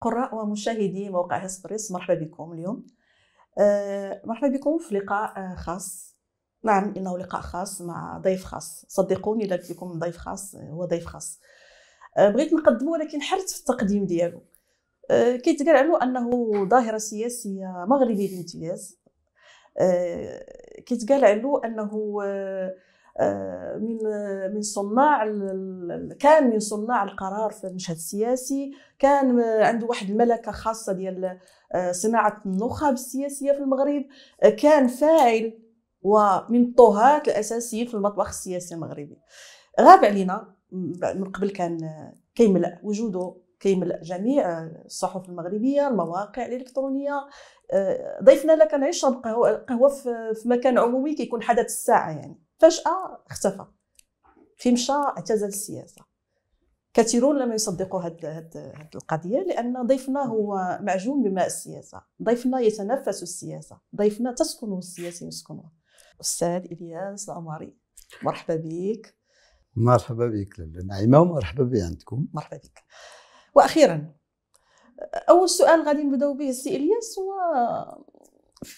قراء ومشاهدي موقع هسبريس مرحبا بكم اليوم آه، مرحبا بكم في لقاء آه، خاص نعم انه لقاء خاص مع ضيف خاص صدقوني اذا فيكم ضيف خاص آه، هو ضيف خاص بغيت نقدمه ولكن حرت في التقديم ديالو كيتقال عنه انه ظاهره سياسيه مغربيه بامتياز كيتقال عنه انه آه، من من صناع كان من صناع القرار في المشهد السياسي كان عنده واحد الملكه خاصه ديال آه، صناعه النخب السياسيه في المغرب آه، كان فاعل ومن الطهاة الاساسيين في المطبخ السياسي المغربي غاب علينا من قبل كان كيملأ وجوده كيملأ جميع الصحف المغربية المواقع الإلكترونية ضيفنا لك كان يشرب قهوة في مكان عمومي كيكون حدث الساعة يعني فجاه اختفى في مشى اعتزل السياسه كثيرون لم يصدقوا هذه القضيه لان ضيفنا هو معجون بماء السياسه ضيفنا يتنفس السياسه ضيفنا تسكنه السياسه يسكنها استاذ الياس العمري مرحبا بك مرحبا بك نعيمه ومرحبا بي عندكم مرحبا بك واخيرا اول سؤال غادي نبداو به السي الياس هو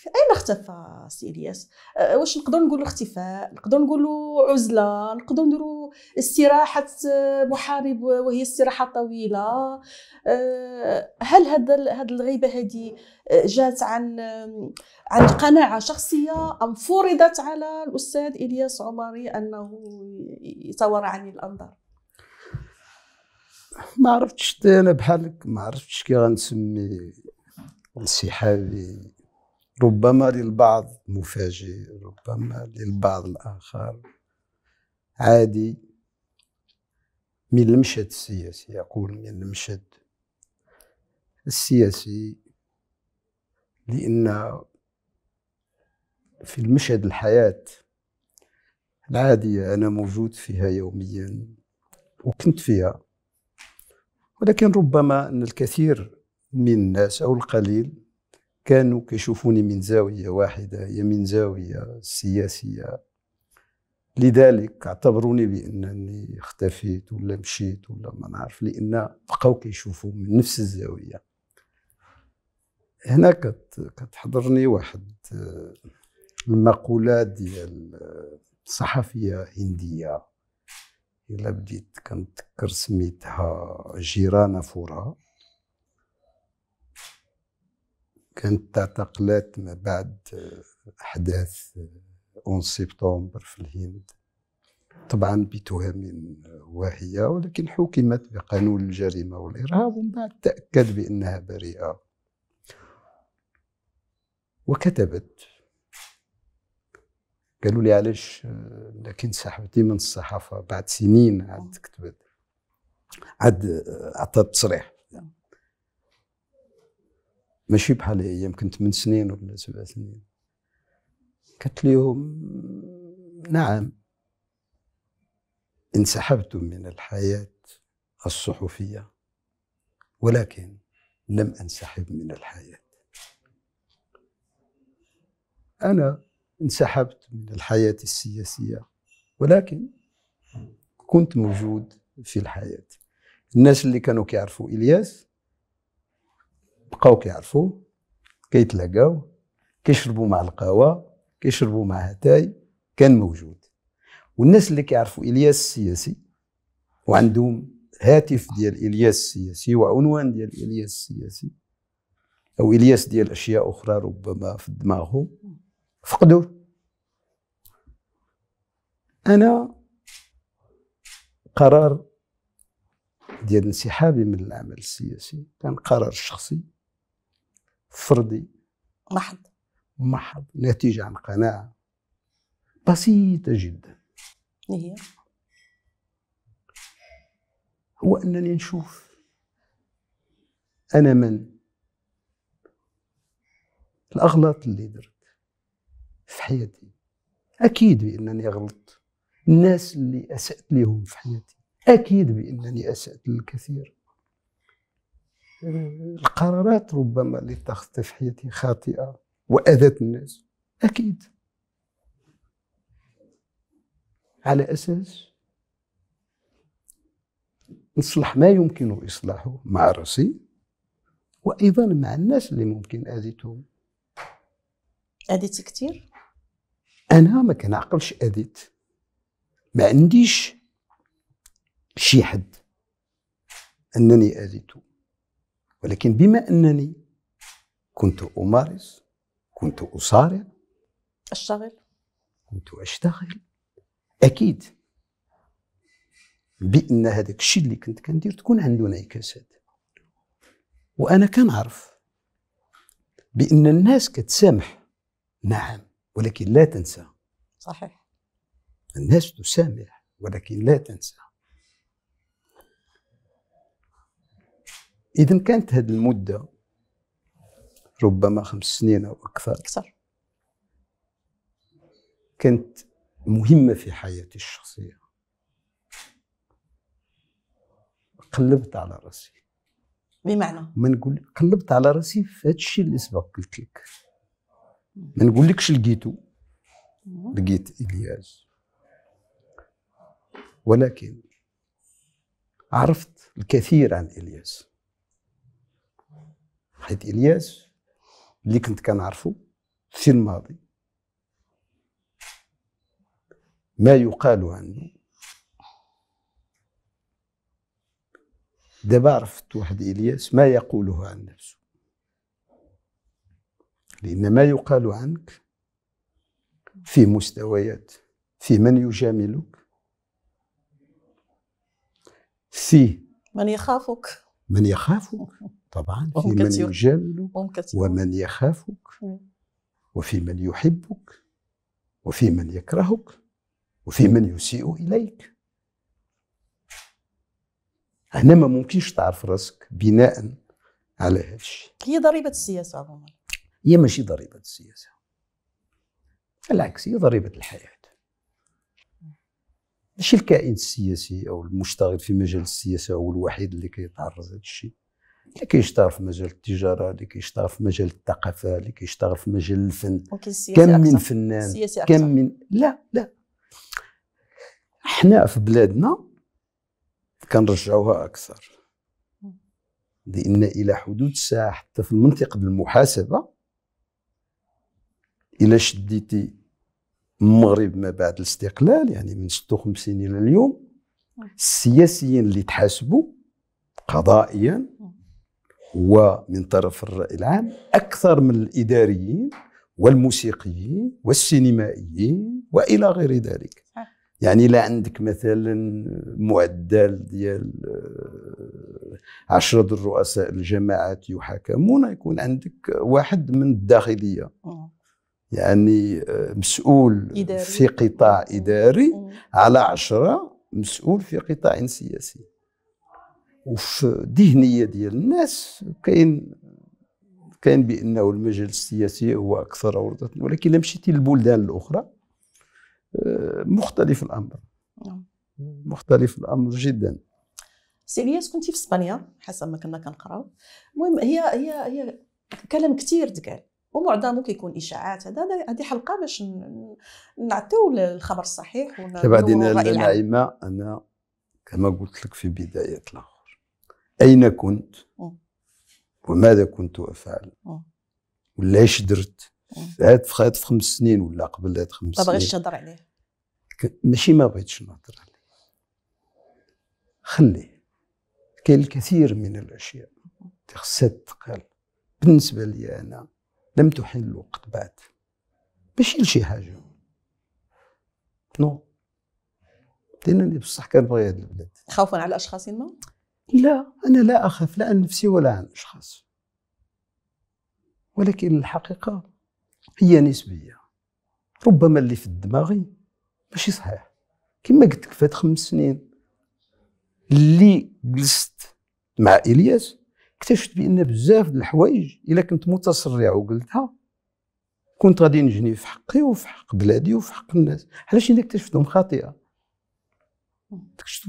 اين اختفى سي الياس أه واش نقدروا نقولوا اختفاء نقدروا نقولوا عزله نقدروا نديروا استراحه أه، محارب وهي استراحه طويله أه هل هذا هاد الغيبه هذه أه، جات عن أه، عن قناعه شخصيه ام فرضت على الاستاذ الياس عمري انه يتورع عن الانظار ما عرفتش انا بحالك ما عرفتش كي غنسمي انسحابي ربما للبعض مفاجئ ربما للبعض الآخر عادي من المشهد السياسي يقول من المشهد السياسي لأن في المشهد الحياة العادية أنا موجود فيها يوميا وكنت فيها ولكن ربما أن الكثير من الناس أو القليل كانوا كيشوفوني من زاوية واحدة هي من زاوية سياسية لذلك اعتبروني بانني اختفيت ولا مشيت ولا ما نعرف لان بقاو كيشوفوا من نفس الزاويه هنا كتحضرني واحد المقولات ديال صحفيه هنديه الا بديت كنتذكر سميتها جيرانا فورا كانت تعتقلات ما بعد آه، احداث 11 آه، سبتمبر في الهند طبعا بتهم آه، واهيه ولكن حكمت بقانون الجريمه والارهاب ومن بعد تاكد بانها بريئه وكتبت قالوا لي علاش لكن سحبتي من الصحافه بعد سنين عاد كتبت عاد اعطت تصريح ماشي بحال ايام كنت 8 سنين ولا سبع سنين قالت لهم نعم انسحبت من الحياة الصحفية ولكن لم انسحب من الحياة أنا انسحبت من الحياة السياسية ولكن كنت موجود في الحياة الناس اللي كانوا كيعرفوا إلياس بقاو كيعرفوا كيتلاقاو كيشربوا مع القهوه كيشربوا مع هتاي كان موجود والناس اللي كيعرفوا الياس السياسي وعندهم هاتف ديال الياس السياسي وعنوان ديال الياس السياسي او الياس ديال اشياء اخرى ربما في دماغهم فقدوه انا قرار ديال انسحابي من العمل السياسي كان قرار شخصي فردي محض محض ناتج عن قناعة بسيطة جدا هي هو أنني نشوف أنا من الأغلاط اللي درت في حياتي أكيد بأنني غلطت الناس اللي أسأت لهم في حياتي أكيد بأنني أسأت للكثير القرارات ربما اللي اتخذتها في حياتي خاطئه واذت الناس اكيد على اساس نصلح ما يمكن اصلاحه مع راسي وايضا مع الناس اللي ممكن اذيتهم اذيت كثير انا ما كنعقلش اذيت ما عنديش شي حد انني اذيته ولكن بما أنني كنت أمارس كنت أصارع أشتغل كنت أشتغل أكيد بأن هذاك الشيء اللي كنت كندير تكون عنده انعكاسات وأنا كنعرف بأن الناس كتسامح نعم ولكن لا تنسى صحيح الناس تسامح ولكن لا تنسى اذا كانت هذه المده ربما خمس سنين او اكثر اكثر كانت مهمه في حياتي الشخصيه قلبت على راسي بمعنى ما نقول قلبت على راسي في هذا الشيء اللي سبق قلت لك ما نقولكش لقيته لقيت الياس ولكن عرفت الكثير عن الياس حيت الياس اللي كنت كنعرفو في الماضي ما يقال عنه دابا عرفت واحد الياس ما يقوله عن نفسه لان ما يقال عنك فيه مستويات فيه من يجاملك فيه من يخافك من يخافك طبعا في من يجامله ومن يخافك وفي من يحبك وفي من يكرهك وفي من يسيء إليك هنا ما ممكنش تعرف راسك بناء على هذا الشيء هي ضريبة السياسة عموما هي ماشي ضريبة السياسة العكس هي ضريبة الحياة ماشي الكائن السياسي أو المشتغل في مجال السياسة هو الوحيد اللي كيتعرض لهذا الشيء اللي كيشتغل في مجال التجاره اللي كيشتغل في مجال الثقافه اللي كيشتغل في مجال الفن كم من فنان كم من لا لا حنا في بلادنا كنرجعوها اكثر لان الى حدود الساعه حتى في المنطقه المحاسبه الى شديتي المغرب ما بعد الاستقلال يعني من 56 الى اليوم السياسيين mm. اللي تحاسبوا قضائيا mm. ومن طرف الرأي العام أكثر من الإداريين والموسيقيين والسينمائيين وإلى غير ذلك يعني لا عندك مثلا معدل ديال آه، عشرة الرؤساء الجماعات يحاكمون يكون عندك واحد من الداخلية يعني آه، مسؤول إداري. في قطاع إداري على عشرة مسؤول في قطاع سياسي وفي الذهنيه ديال الناس كاين كاين بانه المجال السياسي هو اكثر عرضه ولكن لما مشيتي للبلدان الاخرى آه، مختلف الامر نعم. مختلف الامر جدا سيلياس كنتي في اسبانيا حسب ما كنا كنقراو المهم هي هي هي كلام كثير تقال ومعظمه كيكون اشاعات هذا هذه حلقه باش نعطيو الخبر الصحيح ونعطيو الرأي العام انا كما قلت لك في بدايتنا أين كنت وماذا كنت أفعل ولا إيش درت هاد في خمس سنين ولا قبل هاد خمس سنين ما بغيتش تهضر عليه ماشي ما بغيتش نهضر عليه خليه كاين الكثير من الأشياء خصها تقال بالنسبة لي أنا لم تحل الوقت بعد ماشي لشي حاجة نو لأنني بصح كنبغي هاد البلاد خوفا على الأشخاص ما؟ لا أنا لا أخاف لا عن نفسي ولا عن أشخاص ولكن الحقيقة هي نسبية ربما اللي في دماغي ماشي صحيح كما قلت لك فات خمس سنين اللي جلست مع الياس اكتشفت بان بزاف د الحوايج الا كنت متسرع وقلتها كنت غادي نجني في حقي وفي حق بلادي وفي حق الناس علاش انا اكتشفتهم خاطئه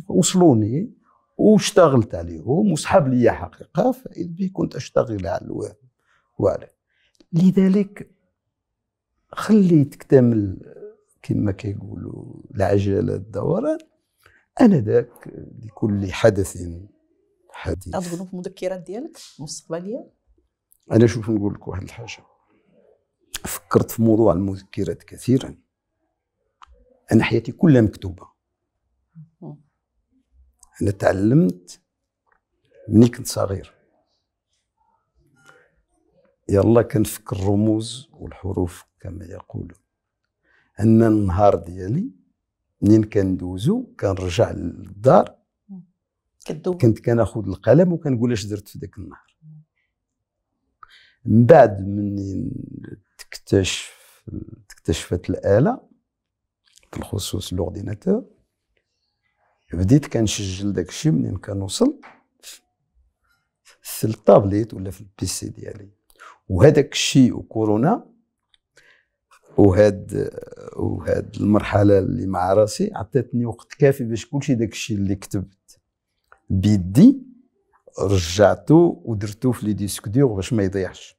وصلوني واشتغلت عليهم وسحب لي حقيقة فإذ بي كنت أشتغل على الوالد وعلى لذلك خلي تكتمل كما كيقولوا العجلة الدوران أنا ذاك لكل حدث حديث أظن في المذكرات ديالك المستقبلية أنا شوف نقول لك واحد الحاجة فكرت في موضوع المذكرات كثيرا أنا حياتي كلها مكتوبة أنا تعلمت مني كنت صغير يلا كنفك الرموز والحروف كما يقولون أن النهار ديالي منين كندوزو كنرجع للدار كدوب كنت كناخذ القلم وكنقول اش درت في ذاك النهار من بعد مني تكتشف تكتشفت الآلة بالخصوص لورديناتور بديت كنسجل داك الشيء منين كنوصل في الطابليت ولا في البيسي ديالي وهذاك الشيء وكورونا وهاد وهاد المرحله اللي مع راسي عطاتني وقت كافي باش كلشي داك الشيء اللي كتبت بيدي رجعته ودرته في لي ديسك ديور باش ما يضيعش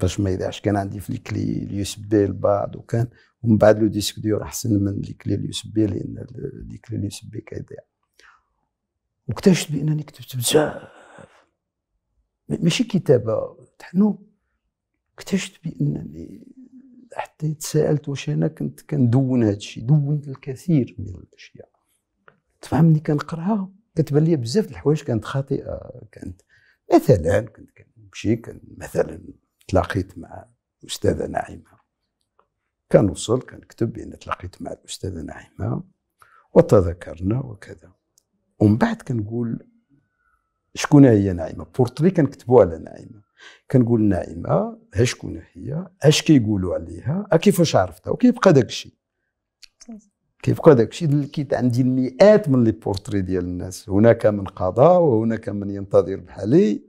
باش ما يضيعش كان عندي في الكلي اليو اس بي البعض وكان ومن بعد لو ديسك ديور احسن من ليكلي كلي اس بي لان ليكلي كلي اس بي كيضيع واكتشفت بانني كتبت بزاف ماشي كتابه تحنو اكتشفت بانني حتى تساءلت واش انا كنت كندون هذا الشيء دونت الكثير من الاشياء طبعا ملي كنقراها كتبان لي بزاف د الحوايج كانت خاطئه كانت مثلا كنت كنمشي مثلا تلاقيت مع استاذه ناعمه كنوصل كنكتب بان تلاقيت مع الاستاذه نعيمه وتذكرنا وكذا ومن بعد كنقول شكون هي نعيمه بورتري كنكتبوا على نعيمه كنقول نعيمه ها شكون هي اش كيقولوا عليها كيفاش عرفتها وكيبقى داك الشيء كيبقى داك الشيء كيت عندي المئات من لي بورتري ديال الناس هناك من قضى وهناك من ينتظر بحالي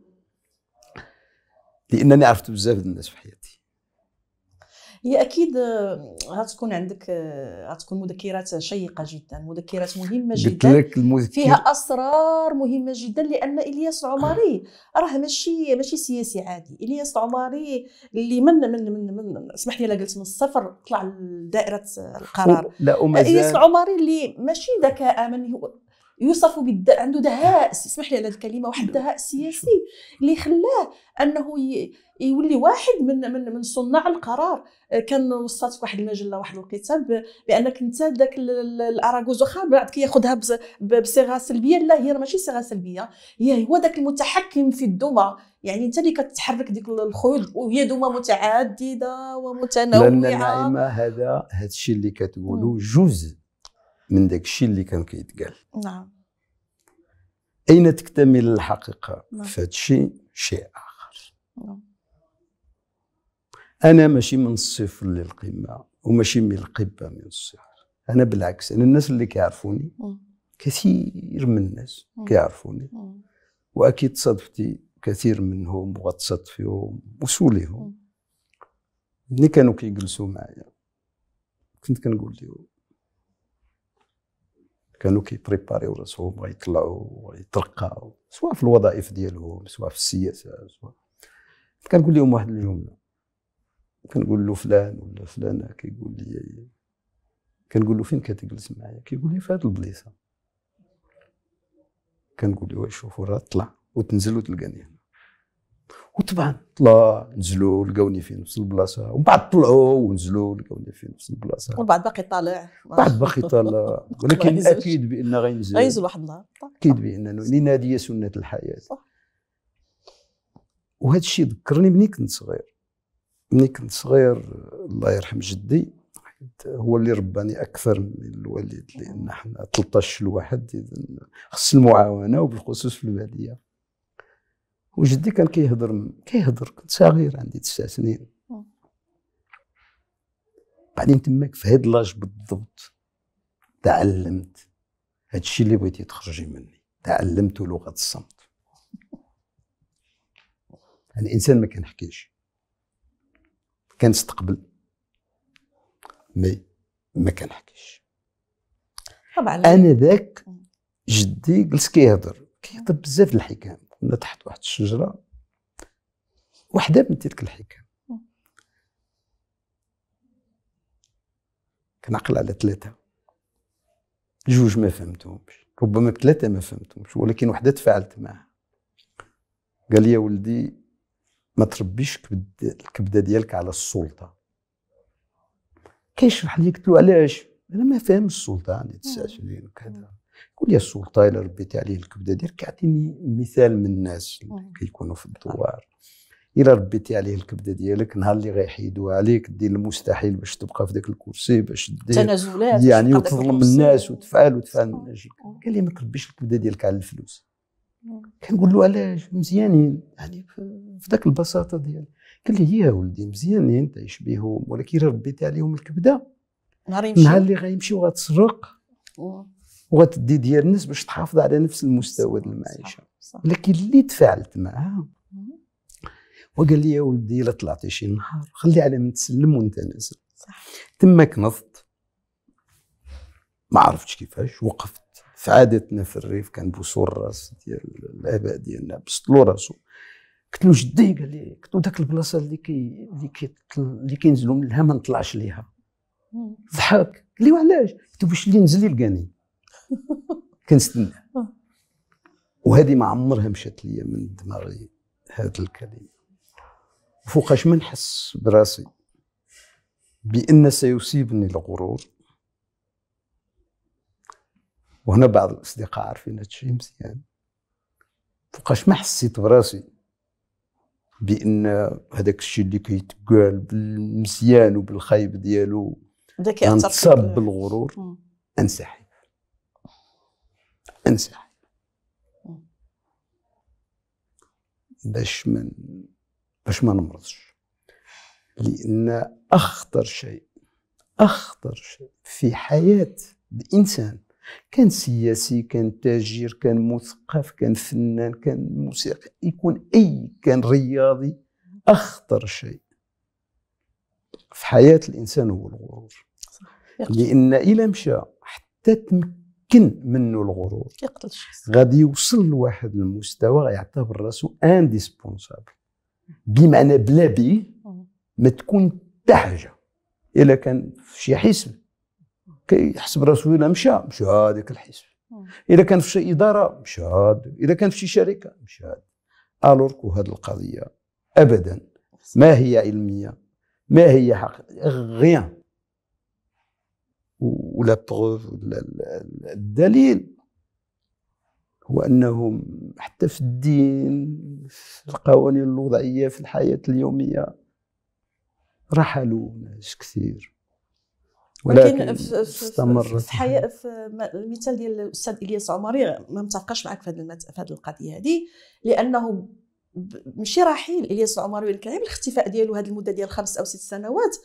لانني عرفت بزاف ديال الناس في حياتي هي اكيد آه، غتكون عندك آه، غتكون مذكرات شيقه جدا مذكرات مهمه جدا قلت لك المذكر فيها اسرار مهمه جدا لان الياس العمري راه ماشي ماشي سياسي عادي الياس العمري اللي من من من, من اسمح لي لا قلت من الصفر طلع لدائره القرار لا الياس العمري اللي ماشي ذكاء من هو يوصف بالد... عنده دهاء اسمح لي على الكلمه واحد الدهاء سياسي اللي خلاه انه ي... يولي واحد من من من صناع القرار كان وصلت في واحد المجله واحد الكتاب بانك انت ذاك الاراغوز واخا بعد كياخذها بصيغه سلبيه لا هي ماشي صيغه سلبيه هي هو ذاك المتحكم في الدمى يعني انت اللي كتحرك ديك الخيوط وهي دمى متعدده ومتنوعه لان نعيمه هذا هذا الشيء اللي كتقولوا جزء من داك الشيء اللي كان كيتقال نعم اين تكتمل الحقيقه نعم. فهاد الشيء شيء اخر نعم. انا ماشي من الصفر للقمه وماشي من القبه من الصفر انا بالعكس انا الناس اللي كيعرفوني كثير من الناس كيعرفوني واكيد صدفتي كثير منهم فيهم وسوليهم ملي كانوا كيجلسوا معايا كنت كنقول لهم كانوا كيبريباريو راسهم ويطلعوا غيترقاو سواء في الوظائف ديالهم سواء في السياسه سواء كنقول لهم واحد اليوم كنقول له فلان ولا فلانه كيقول لي كنقول له فين كتجلس معايا كيقول لي في هذه البليصه كنقول له شوف راه طلع وتنزل وتلقاني هنا وطبعا طلع نزلوا لقوني في نفس البلاصه ومن بعد طلعوا ونزلوا لقوني في نفس البلاصه ومن بعد باقي طالع بعد باقي طالع ولكن اكيد بان غينزل غينزل واحد النهار طيب. اكيد بان لان هذه هي سنه الحياه صح وهذا الشيء ذكرني مني كنت صغير مني كنت صغير الله يرحم جدي هو اللي رباني اكثر من الوالد لان احنا 13 لواحد اذا خص المعاونه وبالخصوص في الباديه وجدي كان كيهضر كيهضر كنت صغير عندي تسع سنين بعدين تماك في هاد لاج بالضبط تعلمت هادشي اللي بغيتي تخرجي مني تعلمت لغه الصمت الانسان يعني ما كنحكيش كنستقبل مي ما كنحكيش طبعا انا ذاك أمم. جدي جلس كيهضر كيهضر أمم. بزاف الحكام كنا تحت واحد الشجره وحده من تلك الحكم كنعقل على ثلاثه جوج ما فهمتهمش ربما ثلاثه ما فهمتهمش ولكن وحده تفاعلت معها قال لي يا ولدي ما تربيش كبد الكبده ديالك على السلطه كيشرح لي قلت له علاش انا ما فاهم السلطه عندي 29 آه. وكذا يقول لي السلطه الا ربيتي عليه الكبده ديالك كيعطيني مثال من الناس اللي كيكونوا في الدوار الا ربيتي عليه الكبده ديالك نهار اللي غيحيدوا عليك دير المستحيل باش تبقى في ذاك الكرسي باش دير تنازلات يعني وتظلم الناس وتفعل وتفعل قال لي ما تربيش الكبده ديالك على الفلوس كنقول له علاش مزيانين يعني في ذاك البساطه ديالي قال لي يا ولدي مزيانين تعيش بهم ولكن ربيتي عليهم الكبده نهار اللي غيمشي وغتسرق وغتدي ديال الناس باش تحافظ على نفس المستوى ديال المعيشه صح. لكن اللي تفاعلت معاه وقال لي يا ولدي الا طلعتي شي نهار خلي على من تسلم وانت نازل صح تما نضت ما عرفتش كيفاش وقفت في عادتنا في الريف كان بوسو الراس ديال الاباء ديالنا بسطلو راسو قلت له جدي قال لي قلت له ذاك البلاصه اللي كي اللي كي اللي كينزلوا منها ما نطلعش ليها ضحك قال لي وعلاش قلت له باش اللي نزل يلقاني كنستنى وهذه ما عمرها مشات لي من دماغي هذه الكلمه فوقاش ما نحس براسي بان سيصيبني الغرور وهنا بعض الاصدقاء عارفين هادشي مزيان فوقاش ما حسيت براسي بان هذاك الشيء اللي كيتقال بالمزيان وبالخايب ديالو ذكي بالغرور انسحب انسحب باش من باش ما نمرضش لان اخطر شيء اخطر شيء في حياه الانسان كان سياسي كان تاجر كان مثقف كان فنان كان موسيقي يكون اي كان رياضي اخطر شيء في حياه الانسان هو الغرور صح. لان الى مشى حتى تمكن كن منه الغرور كيقتل الشخص غادي يوصل لواحد المستوى يعتبر راسو انديسبونسابل بمعنى بلا بيه ما تكون حتى حاجه الا كان في شي حزب كيحسب راسو الا مشى مشى هذاك الحزب اذا كان في شي اداره مشى هذا كان في شي شركه مشى هذا الوركو هذه القضيه ابدا ما هي علميه ما هي حق غيان ولا بروف ولا الدليل هو انهم حتى في الدين في القوانين الوضعيه في الحياه اليوميه رحلوا ناس كثير ولكن في استمر في الحياه في المثال ديال الاستاذ الياس عمري ما متفقش معك في هذه القضيه هذه لانه ماشي رحيل الياس عمري الكريم الاختفاء ديالو هذه المده ديال خمس او ست سنوات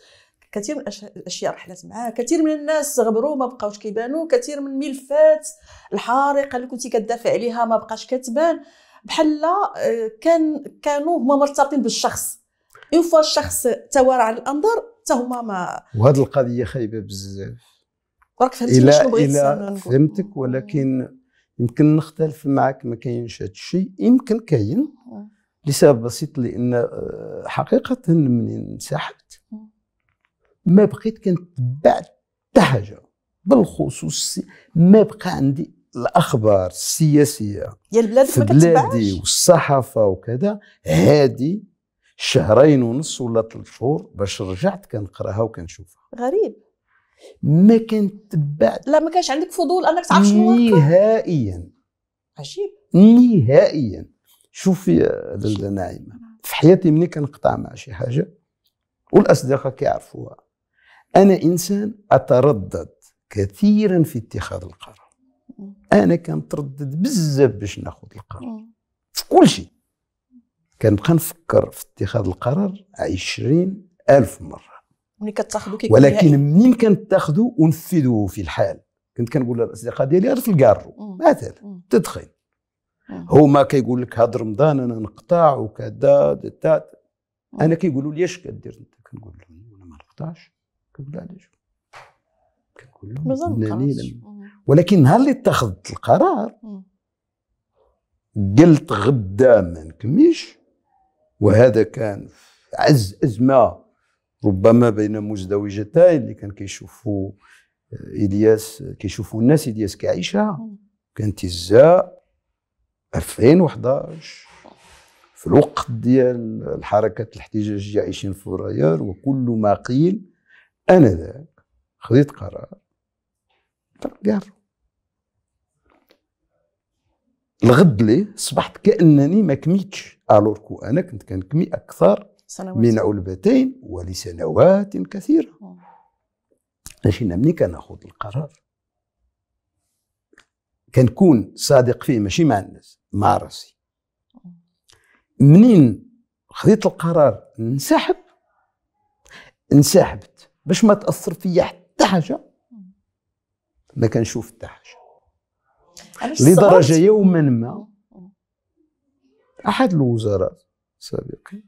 كثير من الاشياء رحلت معاه كثير من الناس غبروا ما بقاوش كيبانوا كثير من الملفات الحارقه اللي كنتي كدافع عليها ما بقاش كتبان بحال آه، كان كانوا هما مرتبطين بالشخص اون فوا الشخص توارى عن الانظار حتى هما ما وهذه القضيه خايبه بزاف راك فهمتي شنو بغيت نقول فهمتك ولكن يمكن نختلف معك ما كاينش هذا الشيء يمكن كاين لسبب بسيط لان آه، حقيقه منين انسحبت ما بقيت كنتبع حتى حاجه بالخصوص ما بقى عندي الاخبار السياسيه يا يعني البلاد في بلادي والصحافه وكذا هادي شهرين ونص ولا ثلاث شهور باش رجعت كنقراها وكنشوفها غريب ما كنتبع لا ما كانش عندك فضول انك تعرف شنو نهائيا عجيب نهائيا شوفي لاله نعيمه في حياتي ملي كنقطع مع شي حاجه والاصدقاء كيعرفوها أنا إنسان أتردد كثيرا في اتخاذ القرار أنا كنتردد بزاف باش ناخذ القرار في كل شيء كنبقى نفكر في اتخاذ القرار عشرين ألف مرة ملي كتاخذو كيكون ولكن منين كنتاخذو ونفذو في الحال كنت كنقول للاصدقاء ديالي غير في الكارو مثلا تدخين هما كيقول لك هذا رمضان انا نقطع وكذا انا كيقولوا لي اش كدير انت كنقول لهم انا ما نقطعش كنبالج كنقول لهم ولكن نهار اللي اتخذت القرار قلت غدا ما نكميش وهذا كان عز ازمه ربما بين مزدوجتين اللي كان كيشوفوا آه، الياس كيشوفوا الناس الياس كيعيشها كانت الزاء 2011 في الوقت ديال الحركات الاحتجاجيه عايشين فبراير وكل ما قيل أنا ذاك خذيت قرار قرر الغد لي صبحت كأنني ما كميتش كو أنا كنت كنكمي أكثر سنوات. من علبتين ولسنوات كثيرة انا مني كناخذ القرار كنكون صادق فيه ماشي مع الناس مع راسي منين خذيت القرار نسحب انسحبت باش ما تاثر فيا حتى حاجه ما كنشوف حتى حاجه لدرجه يوما ما احد الوزراء السابقين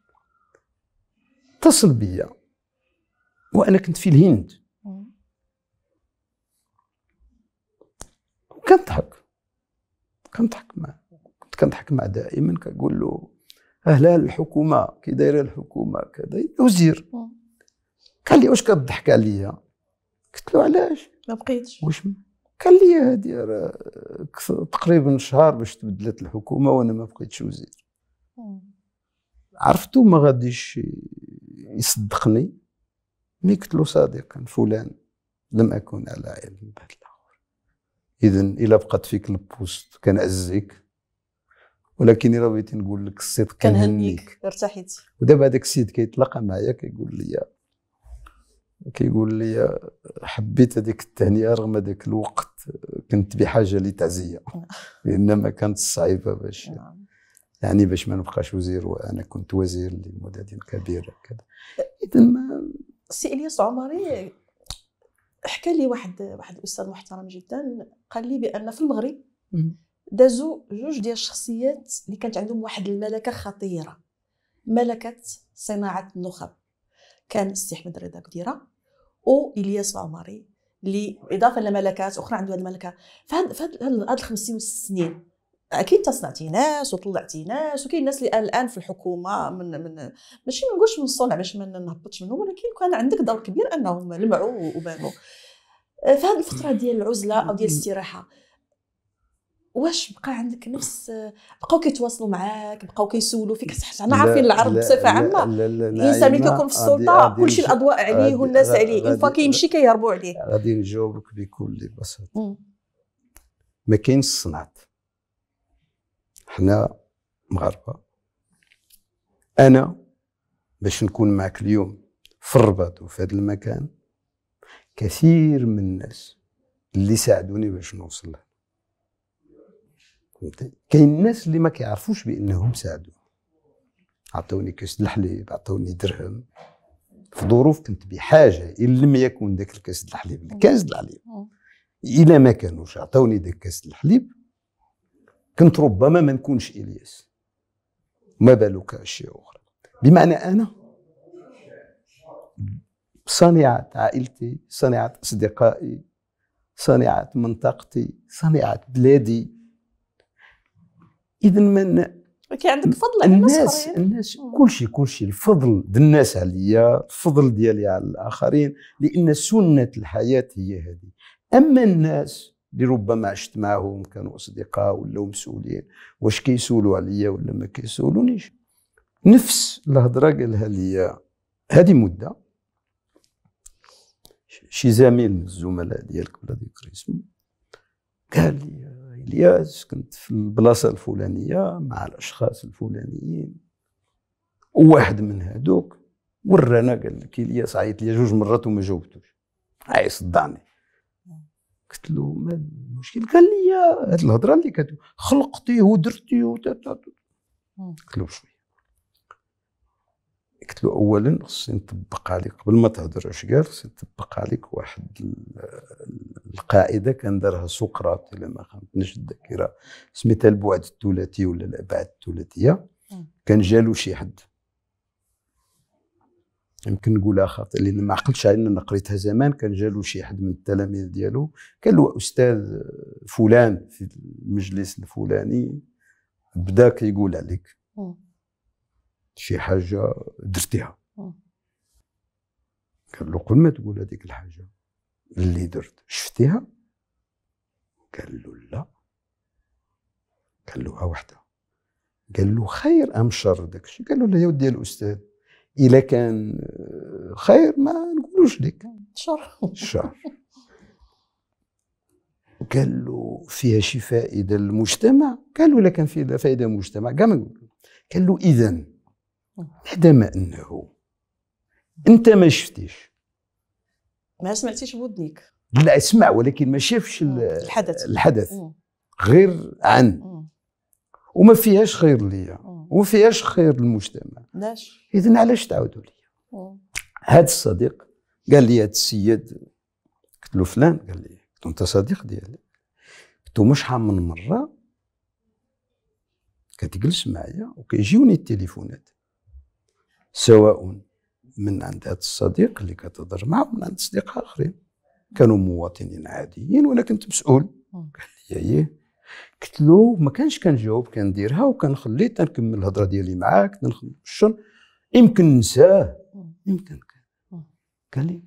اتصل بيا وانا كنت في الهند كنضحك كنضحك معاه كنت كنضحك معاه دائما كنقول له اهلا الحكومه كي دايره الحكومه كذا وزير قال لي واش كضحك عليا قلت له علاش ما بقيتش واش قال لي هادي راه تقريبا شهر باش تبدلت الحكومه وانا ما بقيتش وزير عرفتو ما غاديش يصدقني مي قلت له صادقا فلان لم اكن على علم بهذا الامر اذا الا بقات فيك البوست كنعزيك ولكن الا بغيتي نقول لك الصدق كنهنيك ارتحيتي ودابا هذاك السيد كيتلاقى معايا كيقول لي كيقول لي حبيت هذيك التهنئه رغم ذاك الوقت كنت بحاجه لتعزيه لان نعم. ما كانت صعيبه باش نعم. يعني باش ما نبقاش وزير وانا كنت وزير لمده كبيره كذا اذا أه، ما سي الياس عمري حكى لي واحد واحد الاستاذ محترم جدا قال لي بان في المغرب دازوا جوج ديال الشخصيات اللي كانت عندهم واحد الملكه خطيره ملكه صناعه النخب كان السي احمد رضا قديره والياس العمري اللي بالاضافه لملكات اخرى عنده هذه الملكه فهاد فهاد هاد 50 سنين اكيد تصنعتي ناس وطلعتي ناس وكاين ناس اللي الان في الحكومه من من ماشي ما نقولش من الصنع باش ما نهبطش منهم ولكن كان عندك دور كبير انهم لمعوا وبانوا فهاد الفتره ديال العزله او ديال الاستراحه واش بقى عندك نفس بقاو كيتواصلوا معاك بقاو كيسولوا فيك حتى حنا عارفين العرب بصفه عامه الانسان ملي كيكون في السلطه كلشي الاضواء عليه والناس عليه اون فوا كيمشي كيهربوا عليه غادي نجاوبك بكل بساطه ما كاينش الصنعت حنا مغاربه انا باش نكون معك اليوم في الرباط وفي هذا المكان كثير من الناس اللي ساعدوني باش نوصل له كاين الناس اللي ما كيعرفوش بانهم ساعدوا عطوني كاس الحليب عطوني درهم في ظروف كنت بحاجه ان لم يكن ذاك الكاس الحليب الكاس الحليب الى ما كانوش عطوني ذاك كاس الحليب كنت ربما ما نكونش الياس ما بالك اشياء اخرى بمعنى انا صنيعه عائلتي صنيعه اصدقائي صنيعه منطقتي صنيعه بلادي اذا من كي عندك فضل على الناس الناس كل شيء كل شيء الفضل الناس عليا الفضل ديالي على الاخرين لان سنه الحياه هي هذه اما الناس اللي ربما عشت معهم كانوا اصدقاء ولا مسؤولين واش كيسولوا عليا ولا ما كيسولونيش نفس الهضره قالها لي هذه مده شي زميل من الزملاء ديالك بلا ذكر اسمه قال لي الياس كنت في البلاصه الفلانيه مع الاشخاص الفلانيين وواحد من هادوك ورانا قال لك الياس عيط لي جوج مرات وما جاوبتوش هاي صدعني قلت له ما المشكل قال لي هاد الهضره اللي كانت خلقتي ودرتي قلت له شو قلت له اولا خصني نطبق عليك قبل ما تهضر اش قال خصني نطبق عليك واحد القاعده كان دارها سقراط الا ما خانتنيش الذاكره سميتها البعد الثلاثي ولا الابعاد الثلاثيه كان جالو شي حد يمكن نقولها خاطئ لان ما عقلتش على ان قريتها زمان كان جالو شي حد من التلاميذ ديالو قال له استاذ فلان في المجلس الفلاني بدا كيقول عليك شي حاجه درتيها قال له قل ما تقول هذيك الحاجه اللي درت شفتيها قال له لا قال له ها وحده قال له خير ام شر داك الشيء قال له لا يا ودي الاستاذ الا كان خير ما نقولوش لك شر شر قال له فيها شي فائده للمجتمع قال له لا كان فيها فائده للمجتمع ما قال له اذا حدما انه انت ما شفتيش ما سمعتيش بودنيك لا اسمع ولكن ما شافش الحدث الحدث غير عن وما فيهاش خير ليا وما فيهاش خير للمجتمع علاش اذا علاش تعاودوا لي هذا الصديق قال لي هذا السيد قلت له فلان قال لي قلت له انت صديق ديالي قلت له مش من مره كتجلس معايا وكيجيوني التليفونات سواء من عند هذا الصديق اللي كتهضر معه من عند صديق اخرين كانوا مواطنين عاديين وانا كنت مسؤول قال لي ايه قلت له ما كانش كنجاوب كنديرها وكنخلي تنكمل الهضره ديالي معاك كنت نخدم الشن يمكن ننساه يمكن قال لي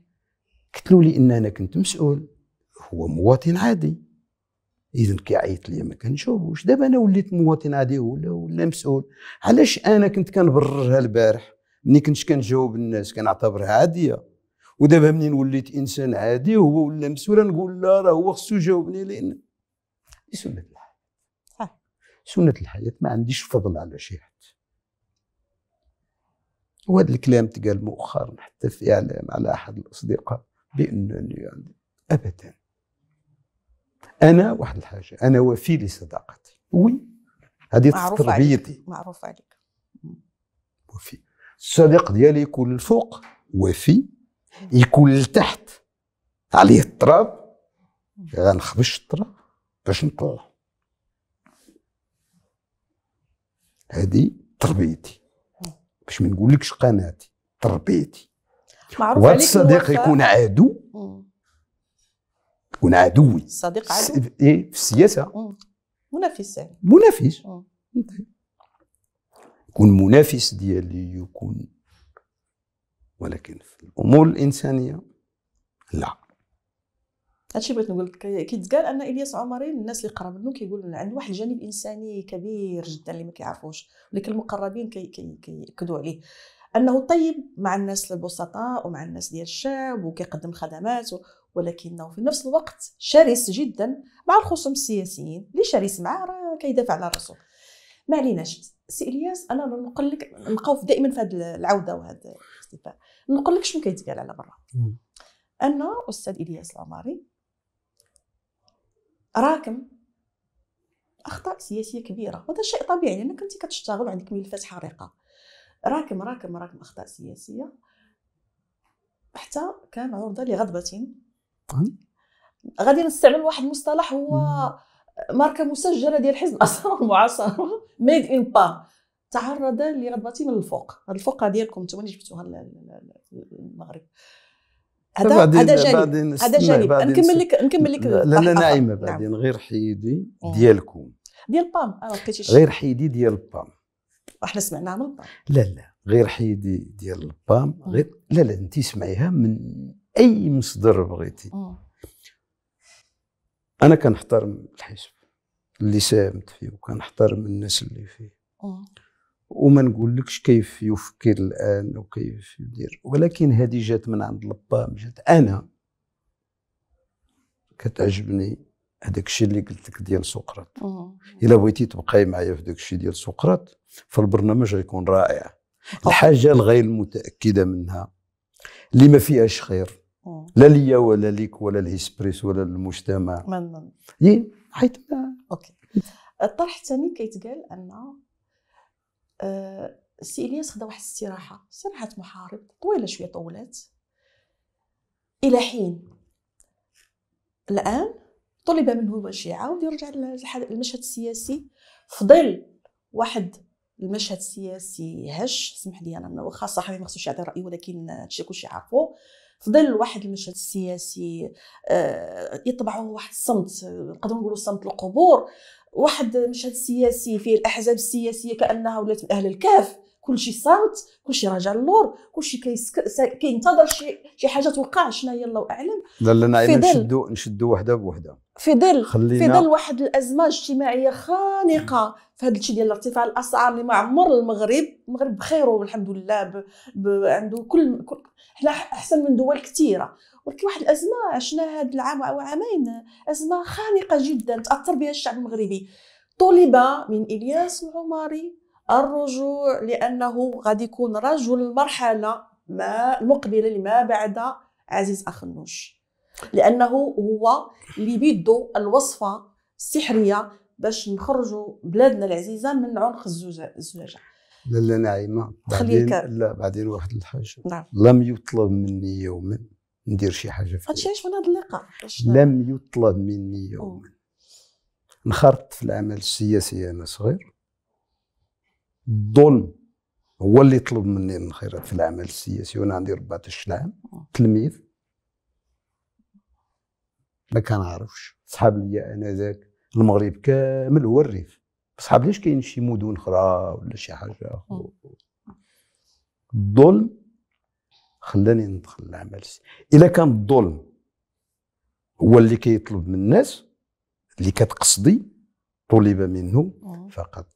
قلت له لان انا كنت مسؤول هو مواطن عادي اذا كيعيط لي ما كنجاوبوش دابا انا وليت مواطن عادي ولا ولا مسؤول علاش انا كنت كنبررها البارح ملي كنتش كنجاوب الناس كنعتبرها عاديه ودابا منين وليت انسان عادي هو ولا مسؤول نقول لا راه هو خصو يجاوبني لان سنه الحياه صح سنه الحياه ما عنديش فضل على شي حد وهذا الكلام تقال مؤخرا حتى في اعلام على احد الاصدقاء بانني يعني ابدا انا واحد الحاجه انا وفي لصداقتي وي هذه تربيتي معروف عليك وفي الصديق ديالي يكون الفوق وفي يكون لتحت عليه التراب غنخبش التراب باش نطلع هذه تربيتي باش ما نقولكش قناتي تربيتي معروف عليك الصديق يكون عدو يكون عدوي صديق عدو ايه في السياسه منافس يعني. منافس يكون منافس ديالي يكون ولكن في الامور الانسانيه لا هادشي بغيت نقول لك كيتقال ان الياس عمري الناس اللي قرا منه كيقول عنده واحد الجانب انساني كبير جدا اللي ما كيعرفوش ولكن المقربين كيأكدوا كي كي عليه انه طيب مع الناس البسطاء ومع الناس ديال الشعب وكيقدم خدمات ولكنه في نفس الوقت شرس جدا مع الخصوم السياسيين اللي شرس معاه راه كيدافع على راسو ما عليناش سي الياس انا نقول لك نبقاو دائما في هذه العوده وهذا الاختفاء نقول لك شنو كيتقال على برا ان استاذ الياس العماري راكم اخطاء سياسيه كبيره وهذا شيء طبيعي لانك انت كتشتغل وعندك ملفات حريقه راكم راكم راكم اخطاء سياسيه حتى كان عرضه لغضبه غادي نستعمل واحد المصطلح هو مم. ماركه مسجله ديال حزب الاسرار معاصر ميد ان با تعرض لغضبه من الفوق هذا الفوق ديالكم انتم اللي جبتوها المغرب هذا هذا جانب هذا جانب نكمل لك نكمل لك لا لا ناعمه بعدين غير حيدي ديالكم ديال بام انا آه، غير حيدي ديال بام احنا سمعناها من بام لا لا غير حيدي ديال بام غير لا لا انت سمعيها من اي مصدر بغيتي انا كنحترم الحزب اللي ساهمت فيه وكنحترم الناس اللي فيه وما نقولكش كيف يفكر الان وكيف يدير ولكن هذه جات من عند الله جات انا كتعجبني هذاك الشيء اللي قلت لك ديال سقراط الا بغيتي تبقاي معايا في داك الشيء ديال سقراط فالبرنامج غيكون رائع الحاجه الغير متاكده منها اللي ما فيهاش خير لا ليا ولا ليك ولا الهيسبريس ولا المجتمع ما إيه، حيت اوكي الطرح الثاني كيتقال ان آه، سي الياس خدا واحد الاستراحه استراحه محارب طويله شويه طولات الى حين الان طلب منه باش يعاود يرجع للمشهد السياسي في ظل واحد المشهد السياسي هش سمح لي انا واخا صاحبي ما خصوش يعطي رايه ولكن هادشي كلشي عارفو فضل واحد المشهد السياسي آه، يطبعه واحد الصمت نقدروا نقولوا صمت القبور واحد المشهد السياسي فيه الاحزاب السياسيه كانها ولات من اهل الكهف كلشي صامت كلشي راجع للور كلشي كينتظر شي شي حاجه توقع شنو هي الله اعلم لا نعيم نشدو نشدو وحده بوحده في ظل في ظل واحد الازمه اجتماعيه خانقه في هذا الشيء ديال ارتفاع الاسعار اللي ما عمر المغرب المغرب بخيره والحمد لله ب... ب... عنده كل, كل... حنا احسن من دول كثيره ولكن واحد الازمه عشناها هذا العام او عامين ازمه خانقه جدا تاثر بها الشعب المغربي طلب من الياس العماري الرجوع لانه غادي يكون رجل المرحله ما المقبله لما بعد عزيز اخنوش لانه هو اللي بيدو الوصفه السحريه باش نخرجوا بلادنا العزيزه من عنق الزجاجه لا لا نعيمه بعدين لا بعدين واحد الحاجه نعم. لم يطلب مني يوما ندير شي حاجه في هادشي علاش من هاد اللقاء لم يطلب مني يوما نخرطت في الاعمال السياسيه انا صغير الظلم هو اللي طلب مني من في العمل السياسي وانا عندي 14 عام تلميذ ما كنعرفش صحاب ليا انا ذاك المغرب كامل هو الريف صحاب ليش كاين شي مدن اخرى ولا شي حاجه اخرى الظلم خلاني ندخل العمل السياسي اذا كان الظلم هو اللي كيطلب من الناس اللي كتقصدي طلب منه فقط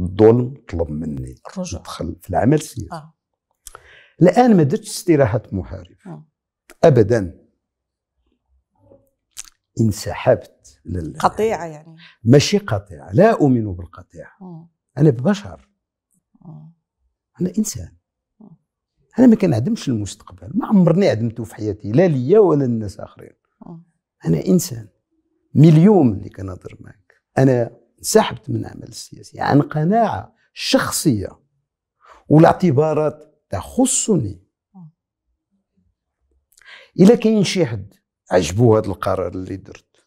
الظلم طلب مني الرجوع ندخل في العمل السياسي آه. الان ما درتش استراحه محارب آه. ابدا انسحبت لل... قطيعه يعني ماشي قطيعه لا اؤمن بالقطيعه آه. انا بشر آه. انا انسان آه. انا ما كنعدمش المستقبل ما عمرني عدمته في حياتي لا ليا ولا للناس اخرين آه. انا انسان مليون اللي كنهضر معك انا انسحبت من العمل السياسي عن يعني قناعة شخصية والاعتبارات تخصني إلا كاين شي حد عجبو هذا القرار اللي درت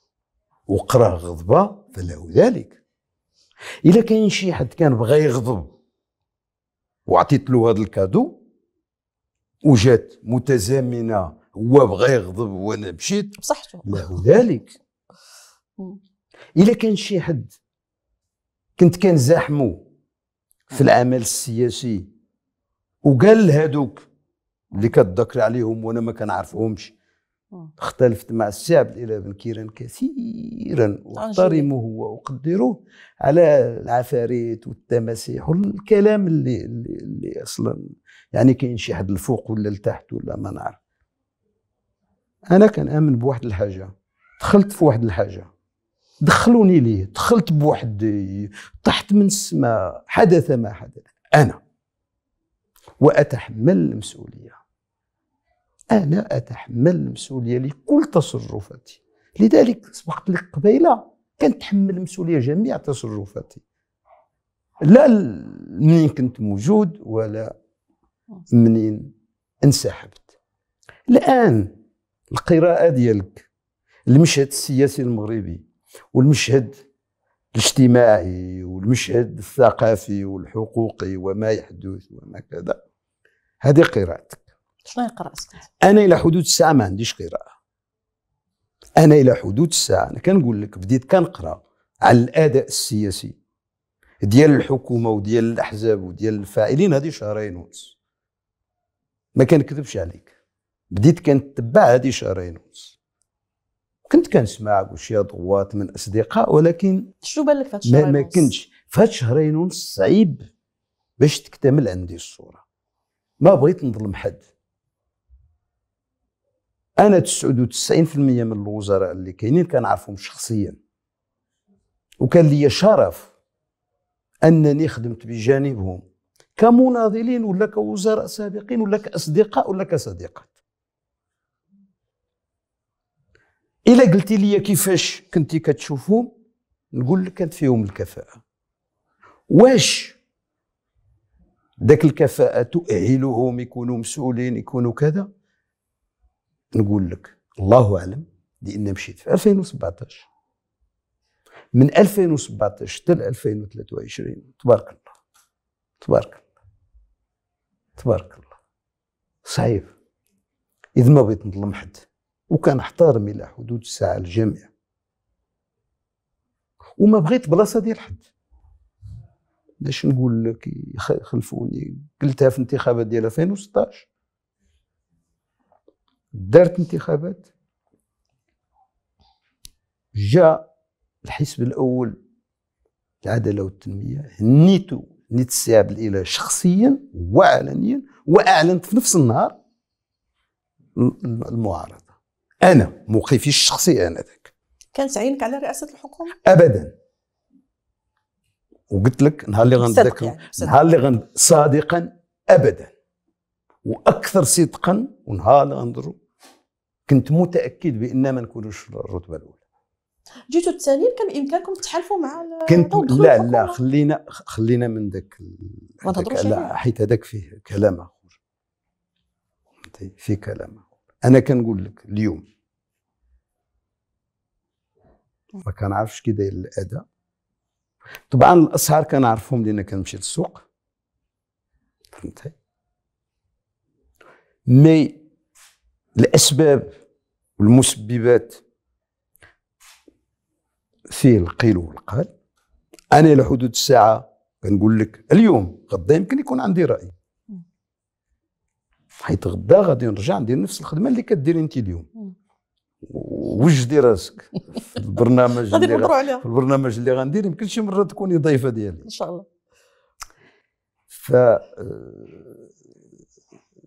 وقراه غضبة فله ذلك إلا كاين شي حد كان بغا يغضب وعطيت له هذا الكادو وجات متزامنه هو بغى يغضب وانا مشيت بصحته له ذلك الا كان شي حد كنت كنزاحمو في العمل السياسي وقال لهذوك اللي كتذكر عليهم وانا ما كنعرفهمش اختلفت مع الشعب الاله بن كيران كثيرا واحترمه واقدره على العفاريت والتماسيح والكلام اللي, اللي, اللي اصلا يعني كاين شي حد الفوق ولا لتحت ولا ما نعرف انا كنامن بواحد الحاجه دخلت في واحد الحاجه دخلوني ليه دخلت بوحدي طحت من السماء حدث ما حدث أنا وأتحمل المسؤولية أنا أتحمل المسؤولية لكل تصرفاتي لذلك سبقت لك قبيلة تحمل المسؤوليه جميع تصرفاتي لا منين كنت موجود ولا منين انسحبت الآن القراءة ديالك المشهد السياسي المغربي والمشهد الاجتماعي والمشهد الثقافي والحقوقي وما يحدث وما كذا هذه قراءتك شنو يقرا انا الى حدود الساعه ما عنديش قراءه انا الى حدود الساعه انا كنقول لك بديت كنقرا على الاداء السياسي ديال الحكومه وديال الاحزاب وديال الفاعلين هذه شهرين ونص ما كنكذبش عليك بديت كنتبع هذه شهرين ونص كنت كنسمع شي ضغوات من اصدقاء ولكن شو بان لك في هاد ما, ما كنتش في هاد ونص صعيب باش تكتمل عندي الصوره ما بغيت نظلم حد انا 99% من الوزراء اللي كاينين كنعرفهم شخصيا وكان لي شرف انني خدمت بجانبهم كمناضلين ولا كوزراء سابقين ولا كاصدقاء ولا كصديقات الا قلتي لي كيفاش كنتي كتشوفهم نقول لك كانت فيهم الكفاءه واش ذاك الكفاءه تؤهلهم يكونوا مسؤولين يكونوا كذا نقول لك الله اعلم لان مشيت في 2017 من 2017 حتى 2023 تبارك الله تبارك الله تبارك الله صعيب اذا ما بغيت نظلم حد وكان احترم الى حدود الساعه الجامعه وما بغيت بلاصه ديال حد باش نقول لك خلفوني قلتها في انتخابات ديال 2016 دارت انتخابات جاء الحزب الاول العداله والتنميه هنيتو نيت السعب الاله شخصيا وعلنيا واعلنت في نفس النهار المعارضه انا موقفي الشخصي انذاك كانت عينك على رئاسه الحكومه ابدا وقلت لك نهار اللي غنتذكر يعني نهار اللي غن صادقا ابدا واكثر صدقا ونهار اللي غنضرو كنت متاكد بان ما نكونوش الرتبه الاولى جيتوا الثانيين كان بامكانكم تحالفوا مع كنت لا لا خلينا خلينا من ذاك ما تهضروش حيت هذاك فيه كلام اخر فيه كلام انا كنقول لك اليوم ما كنعرفش كي داير الاداء طبعا الاسعار كنعرفهم لان كنمشي للسوق فهمتي مي الاسباب والمسببات فيه القيل والقال انا لحدود الساعه كنقول لك اليوم غدا يمكن يكون عندي راي حيت غدا غادي نرجع ندير نفس الخدمه اللي كدير انت اليوم وجدي راسك في البرنامج اللي غ... في البرنامج اللي غندير يمكن شي مره تكوني ضيفه ديالي ان شاء الله ف آه،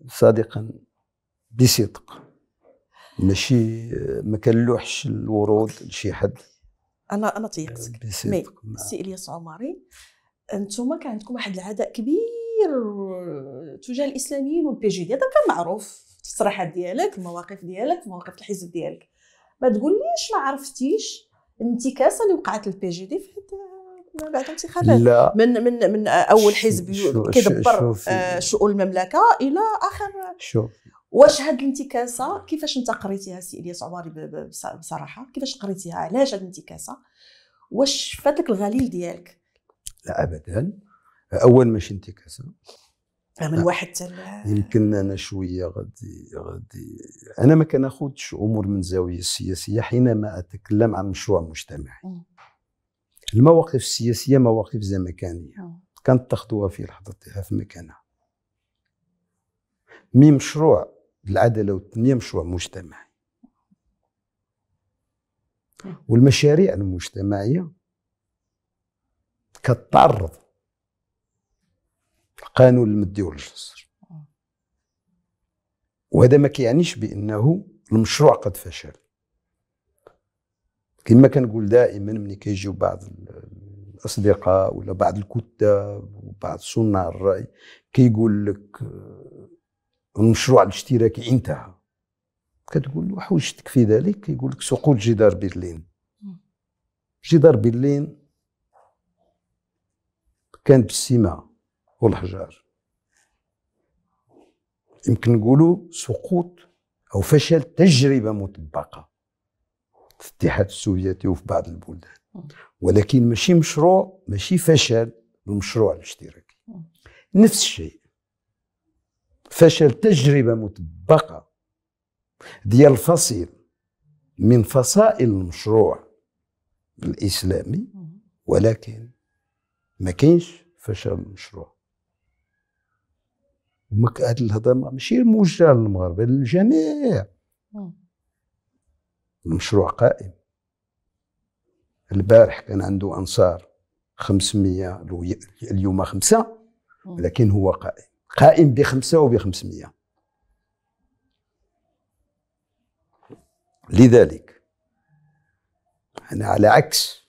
صادقا بصدق ماشي آه، ما كنلوحش الورود لشي حد انا انا تيقتك بصدق نعم. سي الياس عمري انتم كان عندكم واحد العداء كبير كثير آه، تجاه الاسلاميين والبي جي دي هذا كان معروف التصريحات ديالك المواقف ديالك مواقف الحزب ديالك ما تقوليش ما عرفتيش الانتكاسه اللي وقعت للبي جي دي في بعد الانتخابات لا من من من اول حزب كيدبر آه، شؤون المملكه الى اخر شوف واش هاد الانتكاسه كيفاش انت قريتيها سي الياس عمري بصراحه كيفاش قريتيها علاش هاد الانتكاسه واش فاتك الغليل ديالك لا ابدا اول ماشي انتكاسه من آه. واحد تل... يمكن انا شويه غادي غادي انا ما كناخذش امور من زاويه سياسيه حينما اتكلم عن مشروع مجتمعي المواقف السياسيه مواقف زمكانيه كانت تاخذوها في لحظتها في مكانها مي مشروع العداله والتنميه مشروع مجتمعي والمشاريع المجتمعيه كتعرض قانون المد والجزر وهذا ما كيعنيش بانه المشروع قد فشل كما كنقول دائما ملي كيجيو بعض الاصدقاء ولا بعض الكتاب وبعض صناع الراي كيقول لك آه، المشروع الاشتراكي انتهى كتقول له حوجتك في ذلك كيقول لك سقوط جدار برلين جدار برلين كان بالسمه والحجار يمكن نقولوا سقوط أو فشل تجربة مطبقة في الاتحاد السوفيتي وفي بعض البلدان ولكن ماشي مشروع ماشي فشل المشروع الاشتراكي نفس الشيء فشل تجربة مطبقة ديال فصيل من فصائل المشروع الإسلامي ولكن ما كاينش فشل المشروع هاد الهضره ماشي موجهه للمغرب للجميع المشروع قائم البارح كان عنده انصار 500 اليوم خمسه ولكن هو قائم قائم بخمسه وب 500 لذلك انا على عكس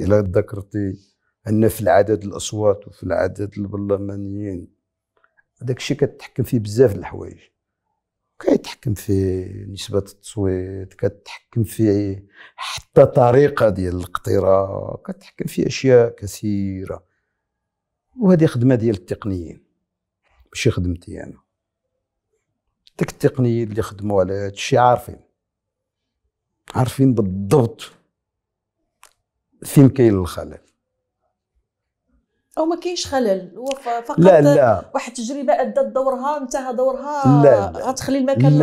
الى ذكرتي ان في العدد الاصوات وفي العدد البرلمانيين هذاك الشيء كتحكم فيه بزاف الحوايج كيتحكم في نسبة التصويت كتحكم في حتى طريقة ديال الاقتراع كتحكم في أشياء كثيرة وهذه خدمة ديال التقنيين ماشي خدمتي أنا داك التقنيين اللي خدموا على هذا الشيء عارفين عارفين بالضبط فين كاين الخلل او ما كاينش خلل هو فقط لا لا واحد التجربه ادت دورها انتهى دورها لا غتخلي المكان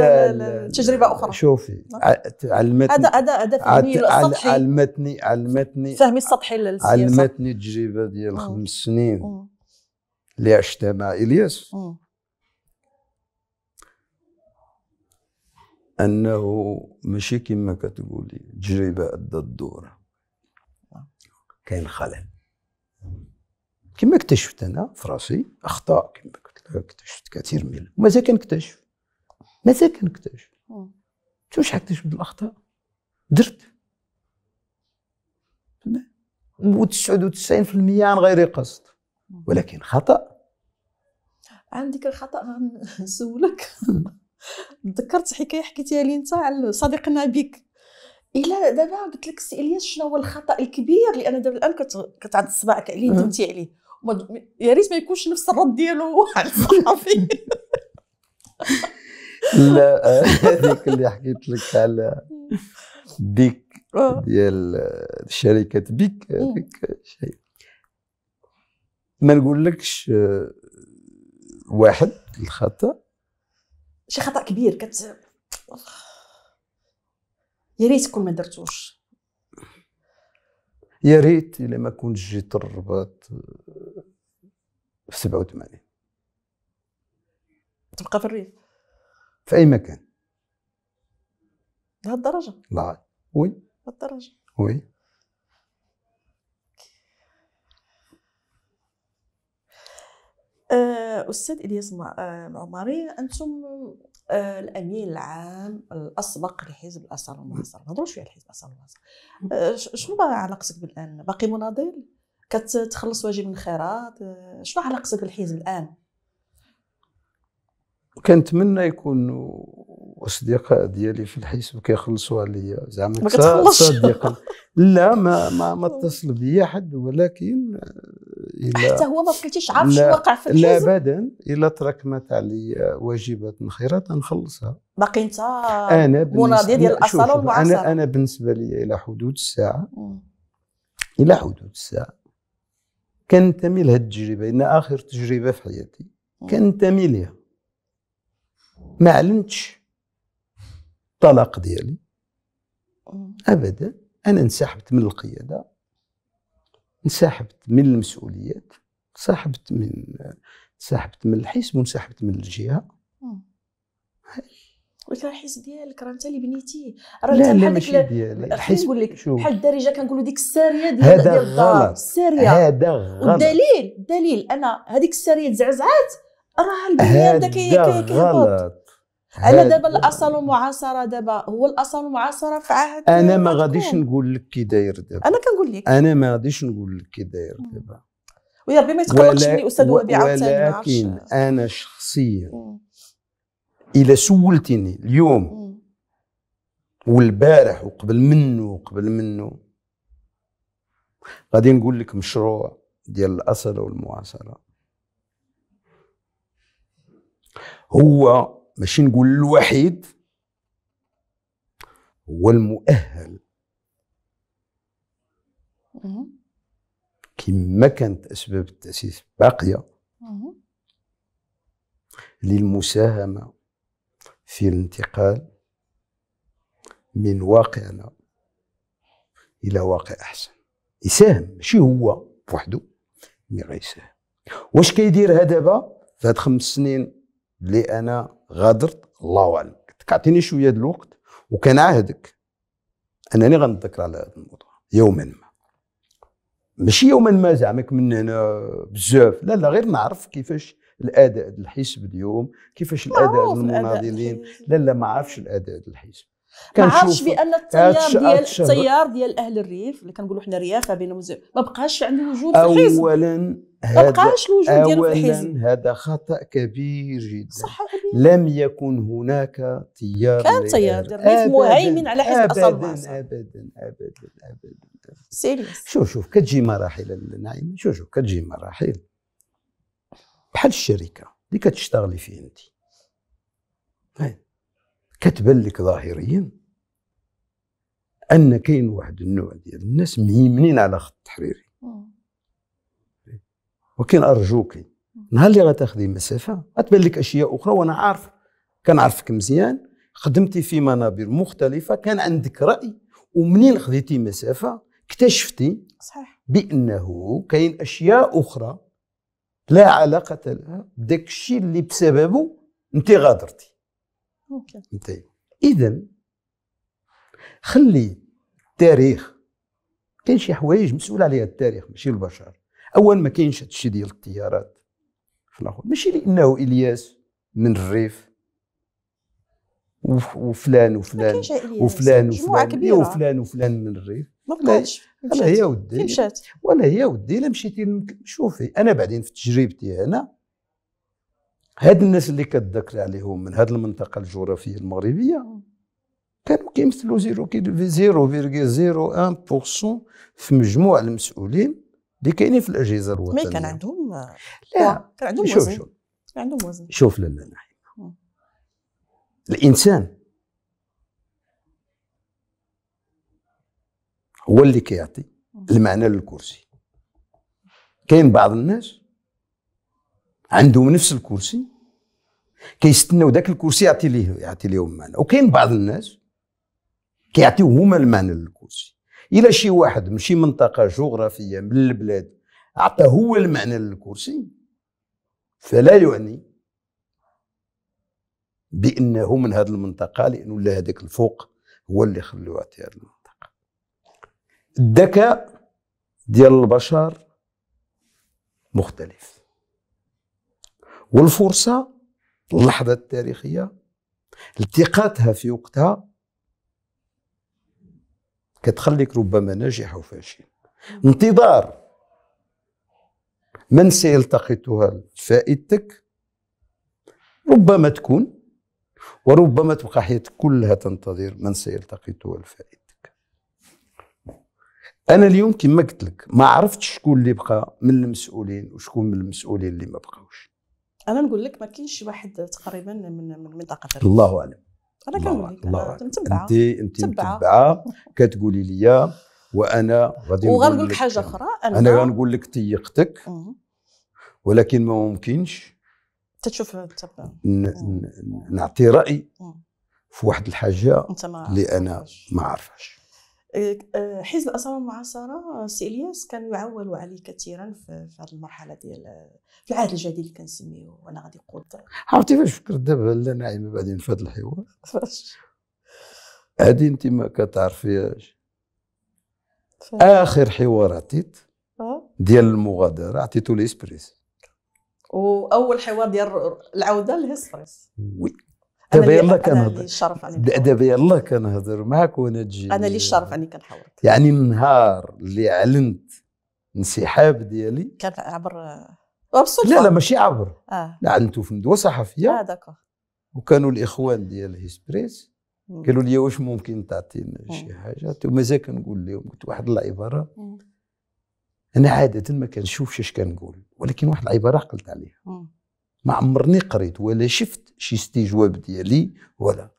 لتجربه اخرى شوفي نعم. علمتني هذا هذا هذا فهمي السطحي علمتني علمتني فهمي السطحي للسياسه علمتني التجربه ديال نعم. خمس سنين نعم. اللي عشتها مع الياس انه ماشي كما كتقولي تجربه ادت دورها كاين خلل كما اكتشفت انا في راسي اخطاء كما قلت لك اكتشفت كثير من ومازال كنكتشف مازال كنكتشف شو شحال اكتشفت الاخطاء درت و 99% عن غير قصد ولكن خطا عندك الخطا نسولك تذكرت حكايه حكيتيها لي انت على صديقنا بك الا دابا قلت لك سي الياس شنو هو الخطا الكبير لان دابا الان كتعد صباعك عليه ندمتي عليه يا ريت ما يكونش نفس الرد ديالو على الصحفي لا هذيك اللي حكيت لك على بيك آه. ديال شركه بيك هذيك شيء ما نقولكش آه، واحد الخطا شي خطا كبير كت يا ريت كون ما درتوش يا ريت الا ما كنت جيت الرباط في 87 تبقى في الريف في اي مكان لهالدرجه لا وي لهالدرجه وي أه، استاذ الياس العمري آه، انتم آه، الامين العام الاسبق لحزب الاثار والمعاصر ما نهضروش على حزب الاثار والمعاصر آه، شنو علاقتك بالان باقي مناضل كتخلص واجب الانخراط آه، شنو علاقتك بالحزب الان كنتمنى يكونوا اصدقاء ديالي في الحزب كيخلصوا عليا زعما ما كتخلصش لا ما ما, ما اتصل بيا حد ولكن حتى هو ما بقيتيش عارف شنو واقع في الحزن لا ابدا الا تراكمت علي واجبات خيرة نخلصها باقي انت انا مناضل ديال الاصاله والمعاصره انا انا بالنسبه لي الى حدود الساعه الى حدود الساعه كنتمي لهذه التجربه ان اخر تجربه في حياتي كنتمي لها ما علمتش الطلاق ديالي ابدا انا انسحبت من القياده انسحبت من المسؤوليات انسحبت من انسحبت من الحزب وانسحبت من الجهه ولكن الحزب ديالك راه انت اللي بنيتيه راه لا لا ماشي ديالي الحزب نقول لك بحال الدارجه كنقولوا ديك الساريه ديال هذا غلط الساريه هذا غلط والدليل الدليل انا هذيك الساريه تزعزعات راه البنيان هذا كيهبط انا دابا الاصل المعاصره دابا هو الاصل المعاصره في عهد انا ما غاديش نقول لك كي داير دابا انا كنقول لك انا ما غاديش نقول لك كي داير دابا ويا ربي ما يتقلقش مني استاذ وبيع عاوتاني ولكن انا شخصيا الا سولتني اليوم والبارح وقبل منه وقبل منه غادي نقول لك مشروع ديال الاصل والمعاصره هو ماشي نقول الوحيد هو المؤهل كما كانت اسباب التاسيس باقيه للمساهمه في الانتقال من واقعنا الى واقع احسن يساهم ماشي هو بوحدو مي غيساهم واش كيدير هذا دابا في هاد خمس سنين اللي انا غادرت الله اعلم تعطيني شويه ديال الوقت وكان عهدك انني غنتذكر على هذا الموضوع يوما ما ماشي يوما ما زعما من هنا بزاف لا لا غير نعرف كيفاش الاداء الحزب اليوم كيفاش الاداء المناضلين لا لا ما عرفش الاداء الحزب ما عارفش بان التيار ديال التيار ديال اهل الريف اللي كنقولوا حنا ريافه بين مزيف ما بقاش عنده وجود في الحزب اولا هذا ما بقاش الوجود ديالو في الحزب هذا خطا كبير جدا صح لم يكن هناك تيار كان تيار الريف مهيمن على حزب أبداً أبداً, ابدا ابدا ابدا سيريس شوف شوف كتجي مراحل نعيم شوف شوف كتجي مراحل بحال الشركه اللي كتشتغلي فيه انت كتبان لك ظاهريا ان كاين واحد النوع ديال الناس مهيمنين على خط تحريري ولكن ارجوك نهار اللي غتاخذي مسافه غتبان لك اشياء اخرى وانا عارف كنعرفك مزيان خدمتي في منابر مختلفه كان عندك راي ومنين خديتي مسافه اكتشفتي صحيح بانه كاين اشياء اخرى لا علاقه لها بداك الشيء اللي بسببه انت غادرتي اذا خلي التاريخ كاين شي حوايج مسؤول عليها التاريخ ماشي البشر اول ما كاينش هادشي ديال الطيارات في الاخر ماشي لانه الياس من الريف وفلان وفلان وفلان وفلان إيه، وفلان وفلان من الريف ما بقاش ولا هي ودي ولا هي ودي الا مشيتي شوفي انا بعدين في تجربتي هنا هاد الناس اللي كتذكر عليهم من هاد المنطقه الجغرافيه المغربيه كانوا كيمثلوا 0.001% في مجموع المسؤولين اللي كاينين في الاجهزه الوطنيه مي كان عندهم لا كان عندهم شوف وزن شوف كان عندهم وزن شوف لا لا الانسان هو اللي كيعطي المعنى للكرسي كاين بعض الناس عندهم نفس الكرسي كيستناو ذاك الكرسي يعطي ليه يعطي ليهم المعنى وكاين بعض الناس كيعطيو هما المعنى للكرسي الا شي واحد من شي منطقه جغرافيه من البلاد عطى هو المعنى للكرسي فلا يعني بانه من هذه المنطقه لانه لا هذاك الفوق هو اللي خلوه يعطي هذه المنطقه الذكاء ديال البشر مختلف والفرصة اللحظة التاريخية التقاطها في وقتها كتخليك ربما ناجح أو فاشل انتظار من سيلتقطها فائدتك ربما تكون وربما تبقى حياتك كلها تنتظر من سيلتقطها فائدتك انا اليوم كما قلت لك ما عرفتش شكون اللي بقى من المسؤولين وشكون من المسؤولين اللي ما بقاوش انا نقول لك ما كاينش واحد تقريبا من منطقه الرياض الله اعلم انا كنقول لك انا متبعه انت انت متبعه كتقولي لي وانا غادي وغنقول لك حاجه اخرى انا انا غنقول لك تيقتك ولكن ما ممكنش تتشوف نعطي راي في واحد الحاجه اللي انا ما عارفهاش آه، حزب الاسرى المعاصره آه، سي الياس كانوا يعولوا عليه كثيرا في هذه المرحله ديال في العهد الجديد اللي كنسميوه وانا غادي نقول عرفتي فاش فكرت دابا لا نعيمه بعدين في هذا الحوار هادي انت ما كتعرفيهاش اخر حوار عطيت أه؟ ديال المغادره عطيته لاسبريس واول حوار ديال العوده لهسبريس وي دابا يلا كنهضر دابا يلا كنهضر معك وانا تجي انا لي الشرف اني كنحاورك يعني النهار اللي علنت انسحاب ديالي كان عبر بالصدفه لا لا ماشي عبر آه. لا في ندوه صحفيه اه داكوغ وكانوا الاخوان ديال هيسبريس قالوا لي واش ممكن تعطينا شي حاجه ومازال كنقول لهم قلت واحد العباره انا عاده ما كنشوفش اش كنقول ولكن واحد العباره عقلت عليها مم. ما عمرني قريت ولا شفت شي استجواب ديالي ولا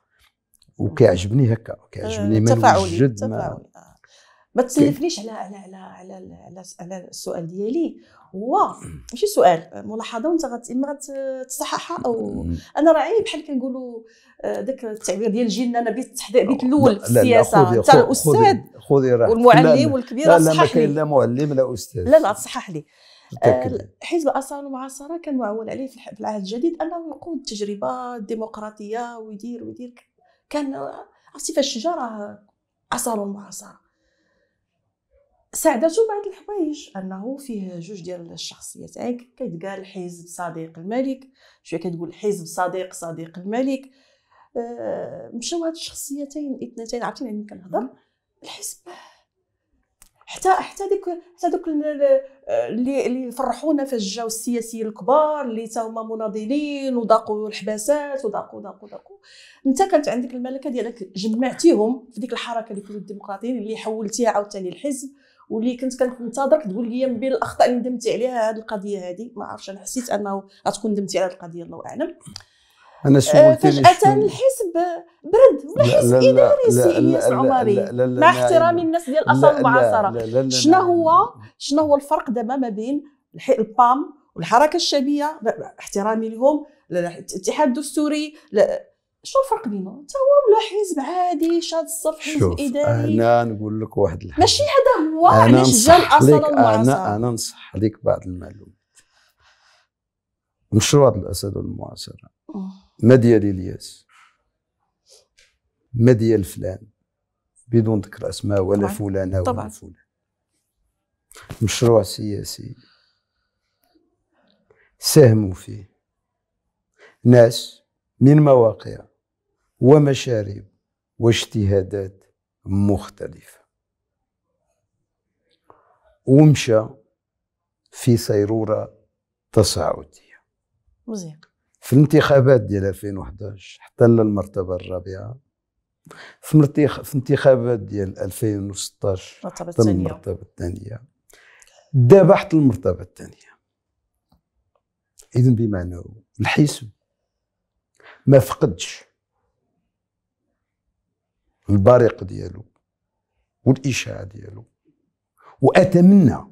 وكيعجبني هكا كيعجبني آه، من جد ما آه. ما تسلفنيش على على على على على, السؤال ديالي هو ماشي سؤال ملاحظه وانت غت اما غتصححها او انا راه عيب بحال كنقولوا ذاك آه، التعبير ديال جيلنا انا بيت بيت الاول في السياسه انت الاستاذ خذي والمعلم والكبير لا لا ما كاين لا معلم لا استاذ لا لا صحح لي حزب أسان المعاصره كان معول عليه في العهد الجديد أنه يقود تجربة ديمقراطية ويدير ويدير كان عرفتي فاش جا راه أسان ومعاصرة ساعدته بعض الحوايج انه فيه جوج ديال الشخصيات يعني كيتقال حزب صديق الملك شويه كتقول حزب صديق صديق الملك آه، مشاو هاد الشخصيتين اثنتين عارفين يعني كنهضر الحزب حتى حتى ديك حتى دوك اللي اللي فرحونا في جاو السياسيين الكبار اللي تا هما مناضلين وذاقوا الحباسات وذاقوا ذاقوا ذاقوا انت كانت عندك الملكه ديالك جمعتيهم في ديك الحركه ديك الديمقراطيين اللي حولتيها عاوتاني الحزب واللي كنت كنتظرك تقول لي من بين الاخطاء اللي ندمتي عليها هذه القضيه هذه ما عرفتش انا حسيت انه غتكون ندمتي على هذه القضيه الله اعلم انا آه، فجاه الحزب برد ولا حزب اداري سي الياس العمري مع احترامي الناس ديال الاثار المعاصره شنو هو شنو هو الفرق دابا ما بين البام والحركه الشعبيه احترامي لهم الاتحاد الدستوري شنو الفرق بينهم؟ حتى هو ولا حزب عادي شاد الصف حزب اداري انا نقول لك واحد الحاجه ماشي هذا هو علاش جا الاصل انا انا نصح لك بعض المعلومات مشروع الاسد والمعاصره ما ديال الياس ما ديال فلان بدون ذكر اسماء ولا طبعا. فلانه ولا طبعا. فلان مشروع سياسي ساهموا فيه ناس من مواقع ومشارب واجتهادات مختلفة ومشى في سيرورة تصاعدية مزيان في الانتخابات ديال 2011 احتل المرتبة الرابعة في الانتخابات انتخابات ديال 2016 المرتبة الثانية المرتبة الثانية دابا حتى المرتبة الثانية إذا بمعنى الحزب ما فقدش البريق ديالو والإشاعة ديالو وأتمنى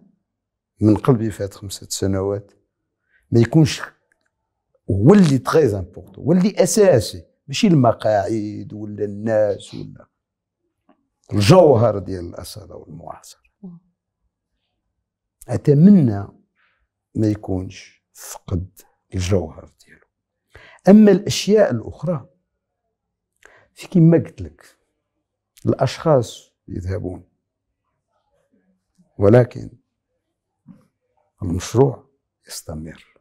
من قلبي فات خمسة سنوات ما يكونش هو اللي تري امبورتون هو اللي اساسي ماشي المقاعد ولا الناس ولا الجوهر ديال الاصاله والمعاصره اتمنى ما يكونش فقد الجوهر ديالو اما الاشياء الاخرى في كما قلت لك الاشخاص يذهبون ولكن المشروع يستمر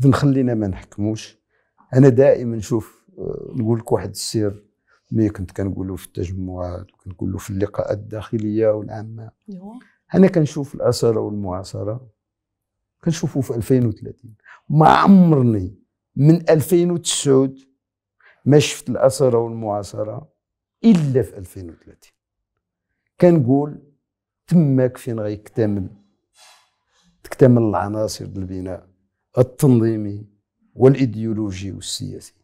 اذا خلينا ما نحكموش انا دائما نشوف آه، نقول لك واحد السر ملي كنت كنقولو في التجمعات وكنقولو في اللقاءات الداخليه والعامه أيوة. انا كنشوف الاثاره والمعاصره كنشوفو في 2030 ما عمرني من 2009 ما شفت الاثاره والمعاصره الا في 2030 كنقول تماك فين غيكتمل تكتمل العناصر البناء التنظيمي والايديولوجي والسياسي